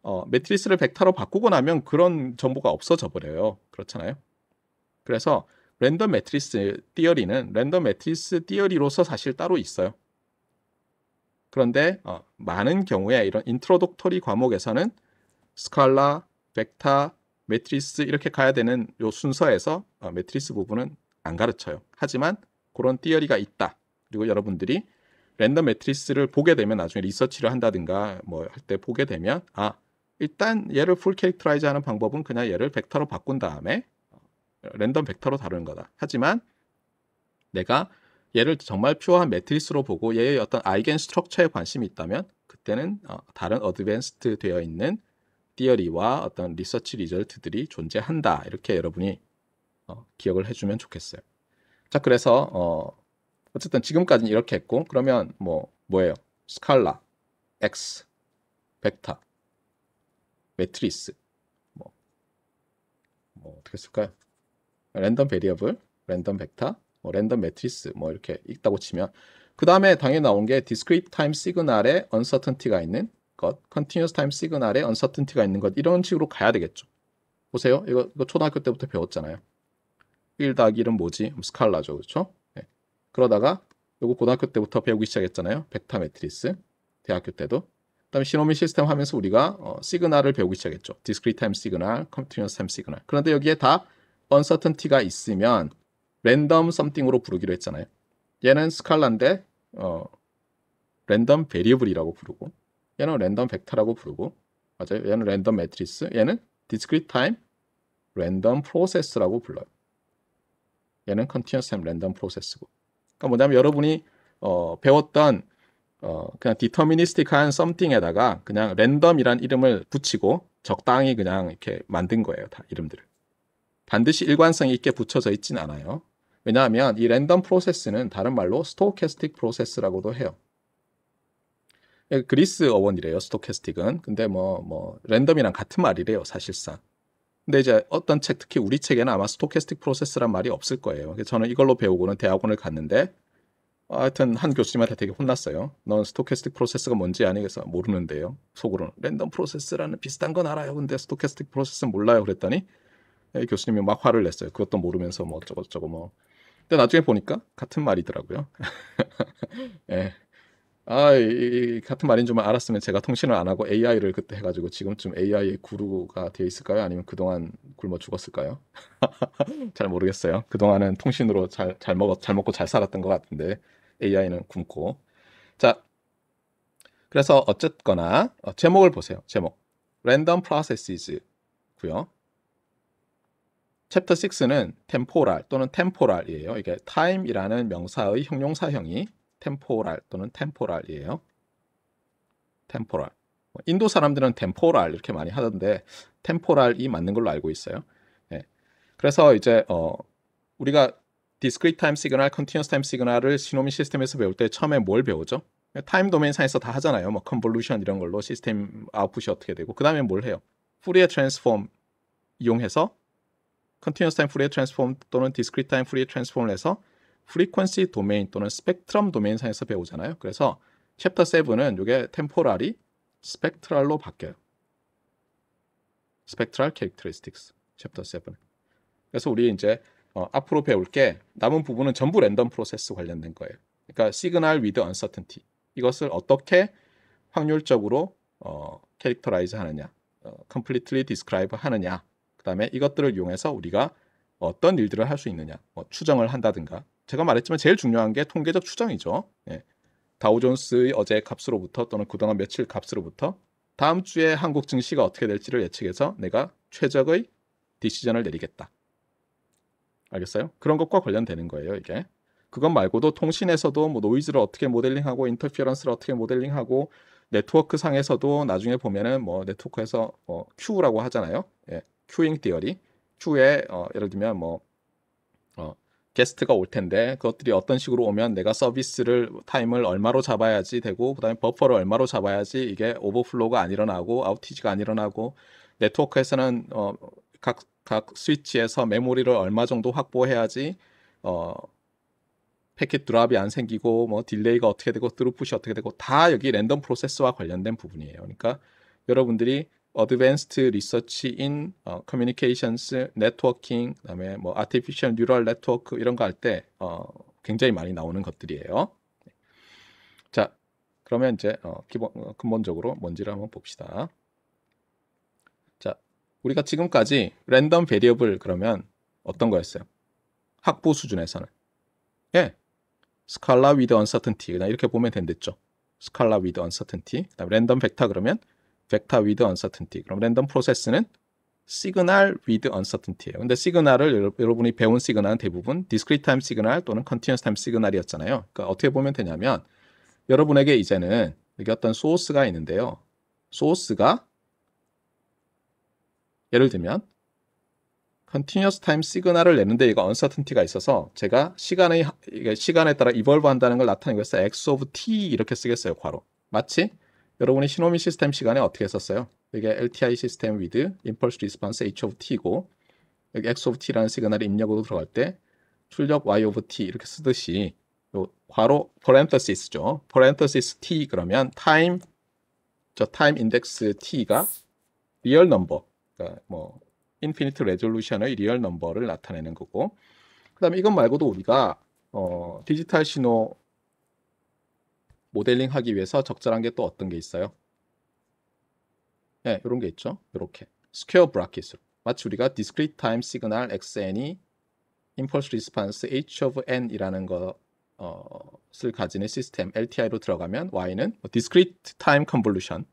어, 매트리스를 벡터로 바꾸고 나면 그런 정보가 없어져 버려요. 그렇잖아요. 그래서 랜덤 매트리스 띠어리는 랜덤 매트리스 띠어리로서 사실 따로 있어요. 그런데 어, 많은 경우에 이런 인트로덕토리 과목에서는 스칼라, 벡터, 매트리스 이렇게 가야 되는 요 순서에서 어, 매트리스 부분은 안 가르쳐요. 하지만 그런 띠어리가 있다. 그리고 여러분들이 랜덤 매트리스를 보게 되면 나중에 리서치를 한다든가 뭐 할 때 보게 되면 아 일단 얘를 풀 캐릭터라이즈 하는 방법은 그냥 얘를 벡터로 바꾼 다음에 랜덤 어, 벡터로 다루는 거다. 하지만 내가 얘를 정말 퓨어한 매트리스로 보고 얘의 어떤 아이겐 스트럭처에 관심이 있다면 그때는 어, 다른 어드밴스트 되어 있는 띠어리와 어떤 리서치 리절트들이 존재한다. 이렇게 여러분이 어, 기억을 해주면 좋겠어요. 자, 그래서 어, 어쨌든 지금까지는 이렇게 했고 그러면 뭐 뭐예요? 스칼라, X, 벡터, 매트리스, 뭐, 뭐 어떻게 쓸까요? 랜덤 베리어블, 랜덤 벡터, 뭐 랜덤 매트리스 뭐 이렇게 있다고 치면 그 다음에 당연히 나온 게디스크립 타임 시그널에 언서턴티가 있는 것, continuous time signal에 uncertainty가 있는 것 이런 식으로 가야 되겠죠. 보세요. 이거, 이거 초등학교 때부터 배웠잖아요. 1 더하기 1은 뭐지? 스칼라죠. 그렇죠? 네. 그러다가 요거 고등학교 때부터 배우기 시작했잖아요. 벡터 매트리스. 대학교 때도. 그다음에 시노미 시스템 하면서 우리가 어, 시그널을 배우기 시작했죠. 디스크리트 타임 시그널, 컨티뉴어스 타임 시그널. 그런데 여기에 다 uncertainty가 있으면 랜덤 something으로 부르기로 했잖아요. 얘는 스칼라인데 어, 랜덤 베리어블이라고 부르고 얘는 랜덤 벡터라고 부르고 맞아요. 얘는 랜덤 매트리스, 얘는 디스크리트 타임 랜덤 프로세스라고 불러요. 얘는 컨티뉴스 타임 랜덤 프로세스고. 그러니까 뭐냐면 여러분이 어, 배웠던 어, 그냥 디터미니스틱한 썸띵에다가 그냥 랜덤이란 이름을 붙이고 적당히 그냥 이렇게 만든 거예요. 다 이름들을. 반드시 일관성 있게 붙여져 있진 않아요. 왜냐하면 이 랜덤 프로세스는 다른 말로 스토캐스틱 프로세스라고도 해요. 예, 그리스 어원이래요. 스토캐스틱은. 근데 뭐뭐 뭐, 랜덤이랑 같은 말이래요, 사실상. 근데 이제 어떤 책 특히 우리 책에는 아마 스토캐스틱 프로세스란 말이 없을 거예요. 저는 이걸로 배우고는 대학원을 갔는데 하여튼 한 교수님한테 되게 혼났어요. 넌 스토캐스틱 프로세스가 뭔지 아니 겠어 모르는데요. 속으로는 랜덤 프로세스라는 비슷한 건 알아요. 근데 스토캐스틱 프로세스는 몰라요. 그랬더니 예, 교수님이 막 화를 냈어요. 그것도 모르면서 뭐 어쩌고저쩌고 뭐. 근데 나중에 보니까 같은 말이더라고요. 예. 아, 이, 이, 같은 말인 줄만 알았으면 제가 통신을 안 하고 AI를 그때 해가지고 지금쯤 AI의 구루가 되어 있을까요? 아니면 그동안 굶어 죽었을까요? 잘 모르겠어요. 그동안은 통신으로 잘, 잘, 먹었, 잘 먹고 잘 살았던 것 같은데 AI는 굶고. 자, 그래서 어쨌거나 어, 제목을 보세요. 제목. Random Processes고요. 챕터 6는 temporal 또는 temporal이에요. 이게 time이라는 명사의 형용사형이 템포랄 또는 템포랄이에요. 템포랄. 뭐 인도 사람들은 템포랄 이렇게 많이 하던데 템포랄이 맞는 걸로 알고 있어요. 예. 그래서 이제 어, 우리가 디스크리트 타임 시그널, 컨티뉴스 타임 시그널을 시노미 시스템에서 배울 때 처음에 뭘 배우죠? 타임 도메인상에서 다 하잖아요. 뭐 컨볼루션 이런 걸로 시스템 아웃풋이 어떻게 되고 그다음에 뭘 해요? 프리에 트랜스폼 이용해서 컨티뉴스 타임 프리에 트랜스폼 또는 디스크리트 타임 프리에 트랜스폼을 해서 프리퀀시 도메인 또는 스펙트럼 도메인 상에서 배우잖아요. 그래서 챕터 7은 이게 템포랄이 스펙트럴로 바뀌어요. 스펙트럴 캐릭터리스틱스 챕터 7. 그래서 우리 이제 어, 앞으로 배울 게 남은 부분은 전부 랜덤 프로세스 관련된 거예요. 그러니까 시그널 위드 언서튼티 이것을 어떻게 확률적으로 어, 캐릭터라이즈 하느냐, 어, completely describe 하느냐, 그 다음에 이것들을 이용해서 우리가 어떤 일들을 할 수 있느냐, 뭐 추정을 한다든가 제가 말했지만 제일 중요한 게 통계적 추정이죠. 예. 다우존스의 어제 값으로부터 또는 그동안 며칠 값으로부터 다음 주에 한국 증시가 어떻게 될지를 예측해서 내가 최적의 디시전을 내리겠다. 알겠어요? 그런 것과 관련되는 거예요, 이게. 그것 말고도 통신에서도 뭐 노이즈를 어떻게 모델링하고 인터피어런스를 어떻게 모델링하고 네트워크 상에서도 나중에 보면은 뭐 네트워크에서 뭐 Q라고 하잖아요. 예. Qing 디어리. Q의 어, 예를 들면 뭐 어, 게스트가 올 텐데 그것들이 어떤 식으로 오면 내가 서비스를 타임을 얼마로 잡아야지 되고 그다음에 버퍼를 얼마로 잡아야지 이게 오버플로우가 안 일어나고 아웃티지가 안 일어나고 네트워크에서는 어, 각, 각 스위치에서 메모리를 얼마 정도 확보해야지 어, 패킷 드랍이 안 생기고 뭐 딜레이가 어떻게 되고 드루풋이 어떻게 되고 다 여기 랜덤 프로세스와 관련된 부분이에요. 그러니까 여러분들이 어드밴스트 리서치 인 어, 커뮤니케이션스 네트워킹 그다음에 뭐 아티피셜 뉴럴 네트워크 이런 거 할때 어, 굉장히 많이 나오는 것들이에요. 네. 자, 그러면 이제 어, 기본 어, 근본적으로 뭔지를 한번 봅시다. 자, 우리가 지금까지 랜덤 베리어블 그러면 어떤 거였어요? 학부 수준에서는 예, 스칼라 위드 언서튼티 그냥 이렇게 보면 된댔죠. 스칼라 위드 언서튼티 그다음 랜덤 벡터 그러면 벡터 위드 언서튼티 그럼 랜덤 프로세스는 시그널 위드 언서튼티예요. 근데 시그널을 여러분이 배운 시그널은 대부분 디스크리트 타임 시그널 또는 컨티뉴스 타임 시그널이었잖아요. 그러니까 어떻게 보면 되냐면 여러분에게 이제는 여기 어떤 소스가 있는데요. 소스가 예를 들면 컨티뉴스 타임 시그널을 내는데 이거 언서튼티가 있어서 제가 시간의 시간에 따라 이벌브 한다는 걸 나타내기 위해서 x of t 이렇게 쓰겠어요. 괄호. 마치 여러분이 시노미 시스템 시간에 어떻게 썼어요 이게 LTI 시스템 with i m p u l h of t고 여기 x of t라는 시그널이 입력으로 들어갈 때 출력 y of t 이렇게 쓰듯이 요 괄호 parenthesis죠. parenthesis t 그러면 time 저 time index t가 리얼 넘버 그러니까 뭐 인피니트 레졸루션의 리얼 넘버를 나타내는 거고 그다음에 이것 말고도 우리가 어 디지털 신호 모델링 하기 위해서 적절한 게 또 어떤 게 있어요? 네, 이런 게 있죠. 이렇게 스퀘어 브라켓으로 마치 우리가 discrete time signal xn이 impulse response h of n이라는 것을 가지는 시스템 LTI로 들어가면 y는 뭐 discrete time convolution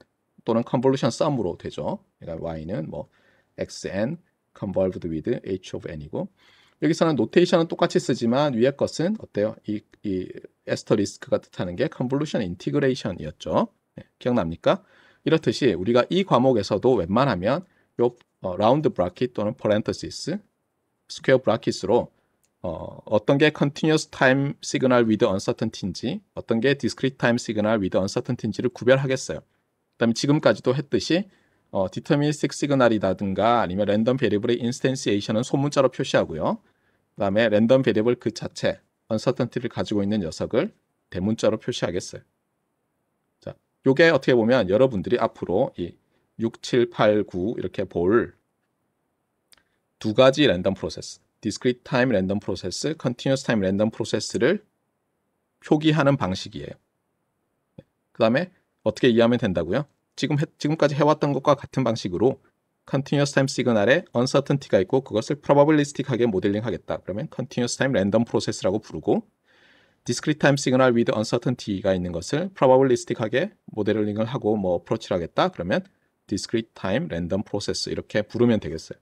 또는 convolution sum으로 되죠. 그러니까 y는 뭐 xn convolved with h of n이고 여기서는 노테이션은 똑같이 쓰지만 위의 것은 어때요? 이, 이 에스터리스크가 뜻하는 게 컨볼루션 인티그레이션이었죠. 네, 기억납니까? 이렇듯이 우리가 이 과목에서도 웬만하면 요 어, 라운드 브라킷 또는 p a r e n t h e 스퀘어 브라킷으로 어, 떤게 continuous time signal with uncertainty인지 어떤 게 discrete time signal with uncertainty인지를 구별하겠어요. 그다음에 지금까지도 했듯이 어, deterministic signal이라든가 아니면 랜덤 베리블의 instantiation은 소문자로 표시하고요. 다음에 랜덤 베리블 그 자체 u n 턴 e 를 가지고 있는 녀석을 대문자로 표시하겠어요. 자, 요게 어떻게 보면 여러분들이 앞으로 이 6, 7, 8, 9 이렇게 볼 두 가지 랜덤 프로세스, discrete time 랜덤 프로세스, continuous time 랜덤 프로세스를 표기하는 방식이에요. 그 다음에 어떻게 이해하면 된다고요? 지금 해, 지금까지 해왔던 것과 같은 방식으로 continuous time 시그널에 uncertainty가 있고 그것을 probabilistic하게 모델링하겠다. 그러면 continuous time random process라고 부르고 discrete time signal with uncertainty가 있는 것을 probabilistic하게 모델링을 하고 뭐 approach를 하겠다. 그러면 discrete time random process 이렇게 부르면 되겠어요.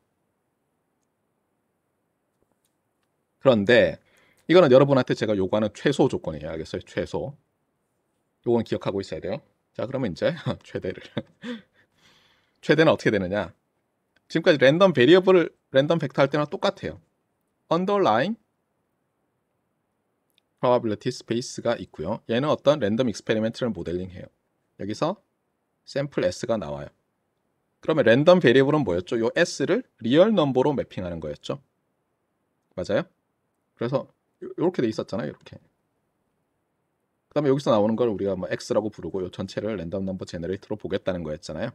그런데 이거는 여러분한테 제가 요구하는 최소 조건이에요. 알겠어요? 최소. 요건 기억하고 있어야 돼요. 자, 그러면 이제 최대를 최대는 어떻게 되느냐? 지금까지 랜덤 베리어블을 랜덤 벡터 할 때랑 똑같아요. 언 n 라인 r l y i n g probability space가 있고요. 얘는 어떤 랜덤 익스페리멘트를 모델링해요. 여기서 샘플 s가 나와요. 그러면 랜덤 베리어블은 뭐였죠? 요 s를 리얼 넘버로 매핑하는 거였죠. 맞아요? 그래서 이렇게 돼 있었잖아요. 이렇게. 그다음에 여기서 나오는 걸 우리가 뭐 x라고 부르고 요 전체를 랜덤 넘버 제너레이터로 보겠다는 거였잖아요.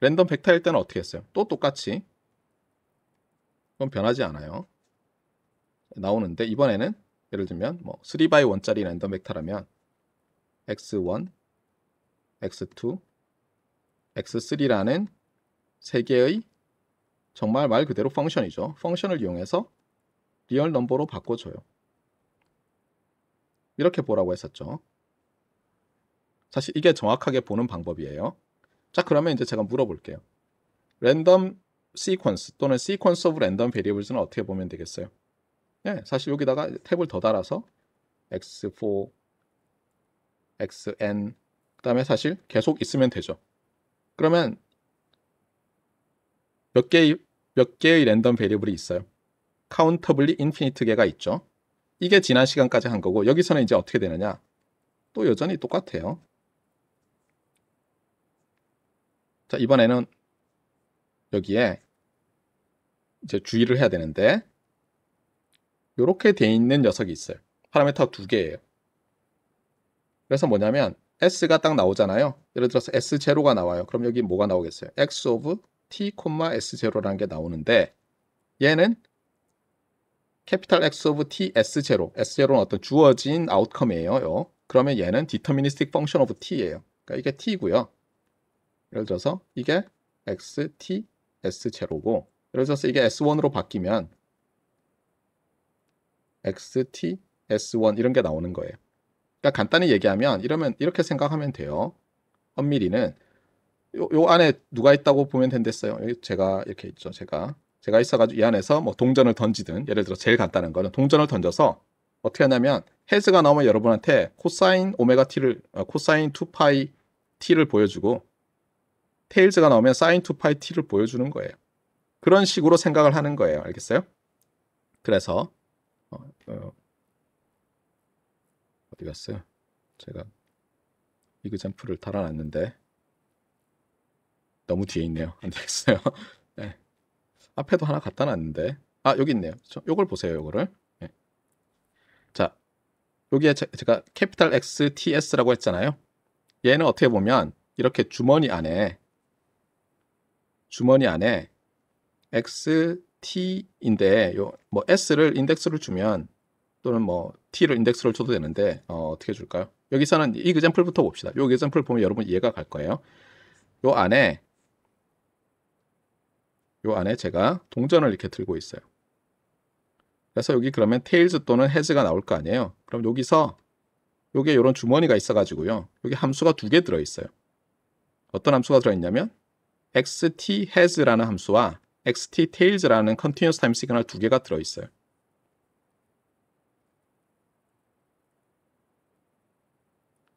랜덤 벡터일 때는 어떻게 했어요? 또 똑같이 그건 변하지 않아요. 나오는데 이번에는 예를 들면 뭐 3by 1짜리 랜덤 벡터라면 x1, x2, x3라는 세 개의 정말 말 그대로 펑션이죠. 펑션을 이용해서 리얼 넘버로 바꿔줘요. 이렇게 보라고 했었죠. 사실 이게 정확하게 보는 방법이에요. 자, 그러면 이제 제가 물어볼게요. 랜덤 시퀀스 또는 시퀀스 오브 랜덤 베리에블스는 어떻게 보면 되겠어요? 예, 사실 여기다가 탭을 더 달아서 x4 xn 그다음에 사실 계속 있으면 되죠. 그러면 몇 개의 몇 개의 랜덤 베리블이 있어요. 카운터블리 인피니트 개가 있죠. 이게 지난 시간까지 한 거고 여기서는 이제 어떻게 되느냐? 또 여전히 똑같아요. 자, 이번에는 여기에 이제 주의를 해야 되는데 이렇게 돼 있는 녀석이 있어요. 파라미터 두 개예요. 그래서 뭐냐면 s가 딱 나오잖아요. 예를 들어서 s0가 나와요. 그럼 여기 뭐가 나오겠어요? x of t, s0라는 게 나오는데 얘는 capital x of t s0. s0는 어떤 주어진 아웃컴이에요. 그러면 얘는 deterministic function of t예요. 그러니까 이게 t고요. 예를 들어서 이게 xt, s0고 예를 들어서 이게 s1으로 바뀌면 xt, s1 이런 게 나오는 거예요. 그러니까 간단히 얘기하면 이러면 이렇게 생각하면 돼요. 엄밀히는 요, 요 안에 누가 있다고 보면 된댔어요. 제가 이렇게 있죠. 제가 제가 있어가지고 이 안에서 뭐 동전을 던지든 예를 들어 제일 간단한 거는 동전을 던져서 어떻게 하냐면 헤즈가 나오면 여러분한테 코사인 오메가 t를 어, 코사인 2파이 t를 보여주고 테일즈가 나오면 사인 투 파이 t를 보여주는 거예요. 그런 식으로 생각을 하는 거예요. 알겠어요? 그래서 어, 어, 디 갔어요? 제가 이그젠플을 달아놨는데 너무 뒤에 있네요. 안 되겠어요. 네. 앞에도 하나 갖다 놨는데 아 여기 있네요. 저, 요걸 보세요. 요거를 네. 자 여기에 제, 가 캐피탈 XTS라고 했잖아요. 얘는 어떻게 보면 이렇게 주머니 안에 주머니 안에 XT인데 요뭐 S를 인덱스를 주면 또는 뭐 T를 인덱스를 줘도 되는데 어, 어떻게 줄까요? 여기서는 이 그젠플부터 봅시다. 요 그젠플 보면 여러분 이해가 갈 거예요. 요 안에 요 안에 제가 동전을 이렇게 들고 있어요. 그래서 여기 그러면 테일즈 또는 헤즈가 나올 거 아니에요. 그럼 여기서 요게 요런 주머니가 있어 가지고요. 여기 함수가 두 개 들어 있어요. 어떤 함수가 들어 있냐면 xthas라는 함수와 xttails라는 time signal 두 개가 들어 있어요.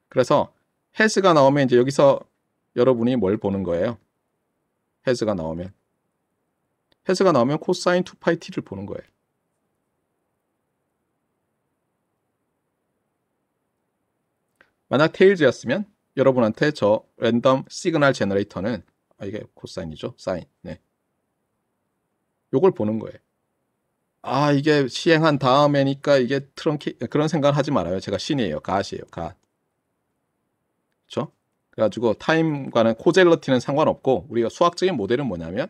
그래서 has가 나오면 이제 여기서 여러분이 뭘 보는 거예요? has가 나오면 has가 나오면 코사인 2파이 t를 보는 거예요. 만약 테일즈였으면 여러분한테 저 랜덤 시그널 제너레이터는 아, 이게 코사인이죠. 사인. 네. 요걸 보는 거예요. 아, 이게 시행한 다음에니까 이게 트렁키 그런 생각을 하지 말아요. 제가 신이에요. 가시에요. 가. 그렇죠? 그래 가지고 타임과는 코젤러티는 상관없고 우리가 수학적인 모델은 뭐냐면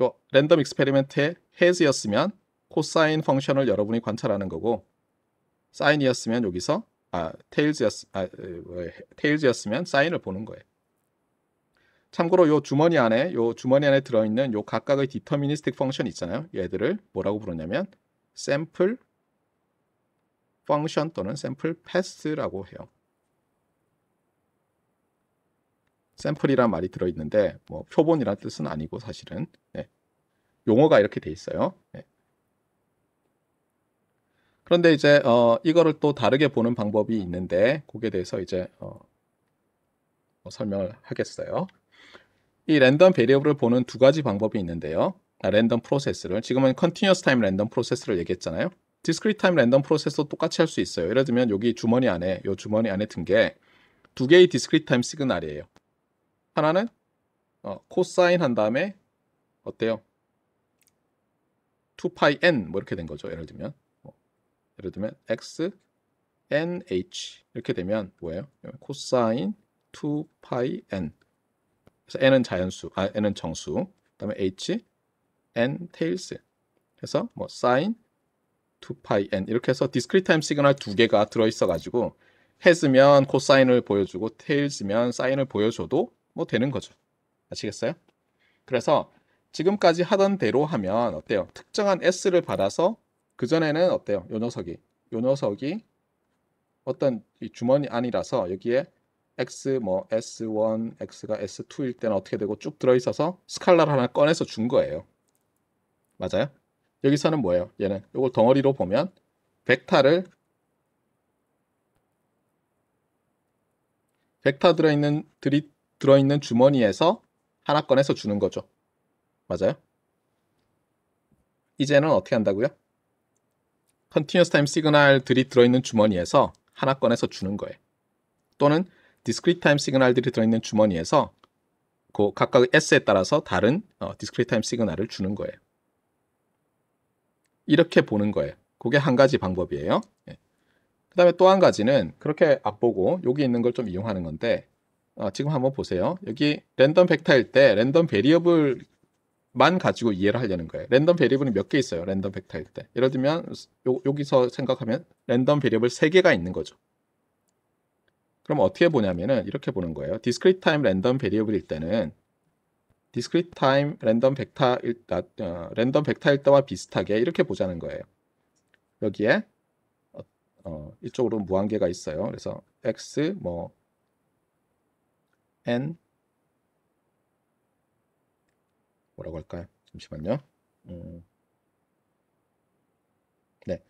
요 랜덤 익스페리멘트의 헤즈였으면 코사인 펑션을 여러분이 관찰하는 거고 사인이었으면 여기서 아 테일즈였 아 뭐, 테일즈였으면 사인을 보는 거예요. 참고로 요 주머니 안에 요 주머니 안에 들어있는 요 각각의 디터미니스틱 펑션 있잖아요. 얘들을 뭐라고 부르냐면 샘플 펑션 또는 샘플 패스라고 해요. 샘플이란 말이 들어있는데 뭐 표본이란 뜻은 아니고 사실은 네. 용어가 이렇게 돼 있어요. 네. 그런데 이제 어, 이거를 또 다르게 보는 방법이 있는데 거기에 대해서 이제 어, 뭐 설명을 하겠어요. 이 랜덤 베리어블을 보는 두 가지 방법이 있는데요. 랜덤 프로세스를 지금은 컨티뉴어스 타임 랜덤 프로세스를 얘기했잖아요. 디스크리트 타임 랜덤 프로세스도 똑같이 할 수 있어요. 예를 들면 여기 주머니 안에 요 주머니 안에 든 게 두 개의 디스크리트 타임 시그널이에요. 하나는 어, 코사인 한 다음에 어때요? 2파이 n 뭐 이렇게 된 거죠. 예를 들면 뭐, 예를 들면 x n h 이렇게 되면 뭐예요? 코사인 2파이 n n은 자연수, 아 n은 정수. 그다음에 h, n, tails. 해서 뭐 sin 2pi n 이렇게 해서 디스크리트 타임 시그널 두 개가 들어 있어 가지고 해즈면 코사인을 보여주고 테일즈면 사인을 보여줘도 뭐 되는 거죠. 아시겠어요? 그래서 지금까지 하던 대로 하면 어때요? 특정한 s를 받아서 그 전에는 어때요? 요 녀석이 요 녀석이 어떤 이 주머니 아니라서 여기에 x 뭐 s1, x가 s2일 때는 어떻게 되고 쭉 들어있어서 스칼라를 하나 꺼내서 준 거예요. 맞아요? 여기서는 뭐예요? 얘는 이걸 덩어리로 보면 벡터를 벡터 들어있는 들이 들어있는 주머니에서 하나 꺼내서 주는 거죠. 맞아요? 이제는 어떻게 한다고요? 컨티뉴스 타임 시그널들이 들어있는 주머니에서 하나 꺼내서 주는 거예요. 또는 디스크리트 타임 시그널들이 들어있는 주머니에서 그 각각 S에 따라서 다른 어, 디스크리트 타임 시그널을 주는 거예요. 이렇게 보는 거예요. 그게 한 가지 방법이에요. 예. 그 다음에 또 한 가지는 그렇게 앞보고 여기 있는 걸 좀 이용하는 건데 어, 지금 한번 보세요. 여기 랜덤 벡터일 때 랜덤 베리어블만 가지고 이해를 하려는 거예요. 랜덤 베리어블이 몇 개 있어요. 랜덤 벡터일 때. 예를 들면 요, 여기서 생각하면 랜덤 베리어블 3개가 있는 거죠. 그럼 어떻게 보냐면은 이렇게 보는 거예요. 디스크리트 타임 랜덤 베리어블일 때는 디스크리트 타임 랜덤 벡터 일 아, 어, 랜덤 벡터일 때와 비슷하게 이렇게 보자는 거예요. 여기에 어, 어, 이쪽으로 무한계가 있어요. 그래서 x 뭐 n 뭐라고 할까요? 잠시만요. 음. 네.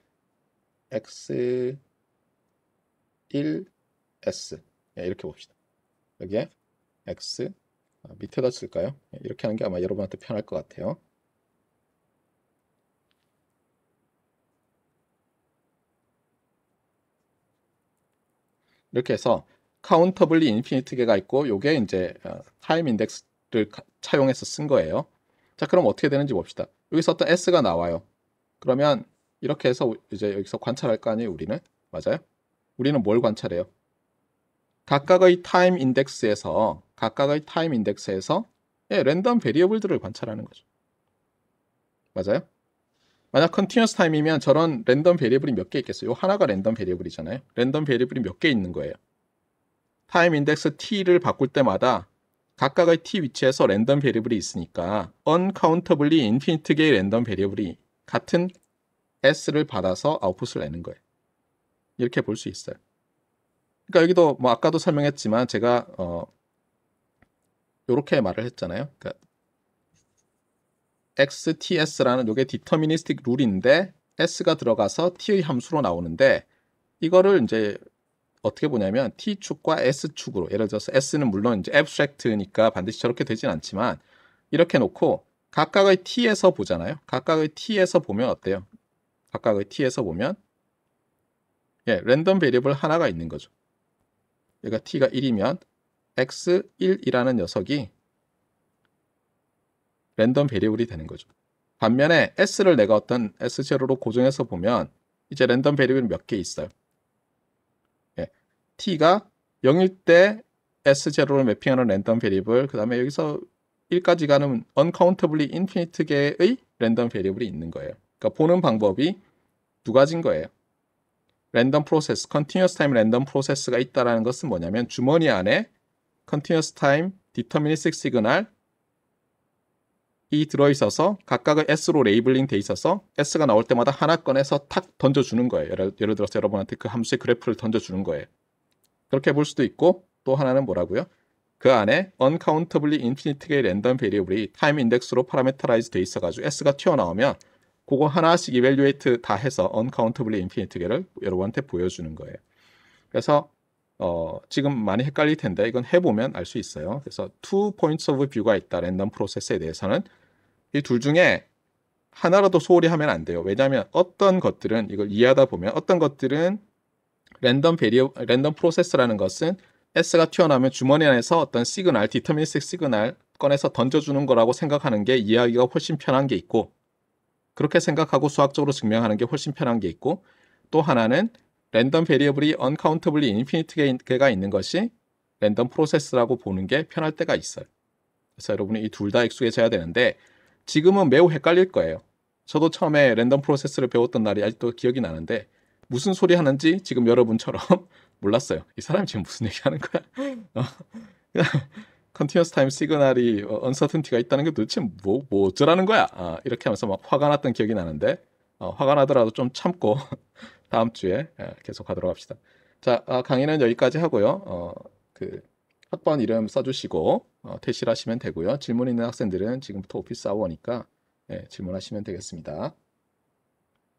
x 1 S 예, 이렇게 봅시다. 여기에 X 어, 밑에다 쓸까요? 예, 이렇게 하는 게 아마 여러분한테 편할 것 같아요. 이렇게 해서 카운터블리 인피니트 개가 있고 요게 이제 어, 타임 인덱스를 차용해서 쓴 거예요. 자 그럼 어떻게 되는지 봅시다. 여기서 어떤 S가 나와요. 그러면 이렇게 해서 이제 여기서 관찰할 거 아니에요 우리는? 맞아요? 우리는 뭘 관찰해요? 각각의 타임 인덱스에서 각각의 타임 인덱스에서 예, 랜덤 베리어블들을 관찰하는 거죠. 맞아요? 만약 컨티뉴스 타임이면 저런 랜덤 베리어블이 몇 개 있겠어요? 요 하나가 랜덤 베리어블이잖아요. 랜덤 베리어블이 몇 개 있는 거예요. 타임 인덱스 t를 바꿀 때마다 각각의 t 위치에서 랜덤 베리어블이 있으니까 uncountably infinite 개의 랜덤 베리어블이 같은 s를 받아서 아웃풋을 내는 거예요. 이렇게 볼 수 있어요. 그러니까 여기도 뭐 아까도 설명했지만 제가 어 요렇게 말을 했잖아요. 그러니까 xts라는 요게 디터미니스틱 룰인데 s가 들어가서 t의 함수로 나오는데 이거를 이제 어떻게 보냐면 t축과 s축으로 예를 들어서 s는 물론 이제 abstract니까 반드시 저렇게 되진 않지만 이렇게 놓고 각각의 t에서 보잖아요. 각각의 t에서 보면 어때요? 각각의 t에서 보면 예, 랜덤 베리블 하나가 있는 거죠. 여기가 t가 1이면 x1이라는 녀석이 랜덤 베리블이 되는 거죠. 반면에 s를 내가 어떤 s0로 고정해서 보면 이제 랜덤 베리블 이몇 개 있어요. 예, t가 0일 때 s 0로 매핑하는 랜덤 베리블 그 다음에 여기서 1까지 가는 uncountably infinite 개의 랜덤 베리블이 있는 거예요. 그러니까 보는 방법이 두 가지인 거예요. 랜덤 프로세스, 컨티뉴어스 타임 랜덤 프로세스가 있다라는 것은 뭐냐면 주머니 안에 컨티뉴어스 타임 디터미니스틱 시그널 이 들어있어서 각각의 S로 레이블링 돼 있어서 S가 나올 때마다 하나 꺼내서 탁 던져주는 거예요. 예를, 예를 들어서 여러분한테 그 함수의 그래프를 던져주는 거예요. 그렇게 볼 수도 있고 또 하나는 뭐라고요? 그 안에 uncountably infinite의 랜덤 v a r i a b l e 이 time i n d e x 로 파라메터라이즈 돼 있어가지고 S가 튀어나오면 그거 하나씩 이벨류에이트 다 해서 언카운터블리 인피니트 개를 여러분한테 보여주는 거예요. 그래서 어, 지금 많이 헷갈릴 텐데 이건 해보면 알 수 있어요. 그래서 two points of view가 있다. 랜덤 프로세스에 대해서는 이 둘 중에 하나라도 소홀히 하면 안 돼요. 왜냐하면 어떤 것들은 이걸 이해하다 보면 어떤 것들은 랜덤 베리어 랜덤 프로세스라는 것은 S가 튀어나오면 주머니 안에서 어떤 시그널, 디터미니스틱 시그널 꺼내서 던져주는 거라고 생각하는 게 이해하기가 훨씬 편한 게 있고 그렇게 생각하고 수학적으로 증명하는 게 훨씬 편한 게 있고 또 하나는 랜덤 베리어블이 언카운터블리 인피니트가 있는 것이 랜덤 프로세스라고 보는 게 편할 때가 있어요. 그래서 여러분이 이 둘 다 익숙해져야 되는데 지금은 매우 헷갈릴 거예요. 저도 처음에 랜덤 프로세스를 배웠던 날이 아직도 기억이 나는데 무슨 소리 하는지 지금 여러분처럼 몰랐어요. 이 사람이 지금 무슨 얘기 하는 거야? 어? 그러니까 컨티뉴스 타임 시그널이 언서튼티가 있다는 게 도대체 뭐, 뭐 어쩌라는 거야? 아, 이렇게 하면서 막 화가 났던 기억이 나는데 어, 화가 나더라도 좀 참고 다음 주에 예, 계속 하도록 합시다. 자, 아, 강의는 여기까지 하고요. 어, 그 학번 이름 써주시고 어, 퇴실하시면 되고요. 질문 있는 학생들은 지금부터 오피스 아워니까 예, 질문하시면 되겠습니다.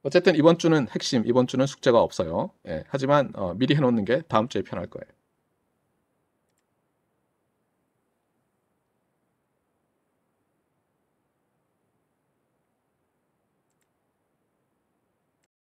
어쨌든 이번 주는 핵심, 이번 주는 숙제가 없어요. 예, 하지만 어, 미리 해놓는 게 다음 주에 편할 거예요.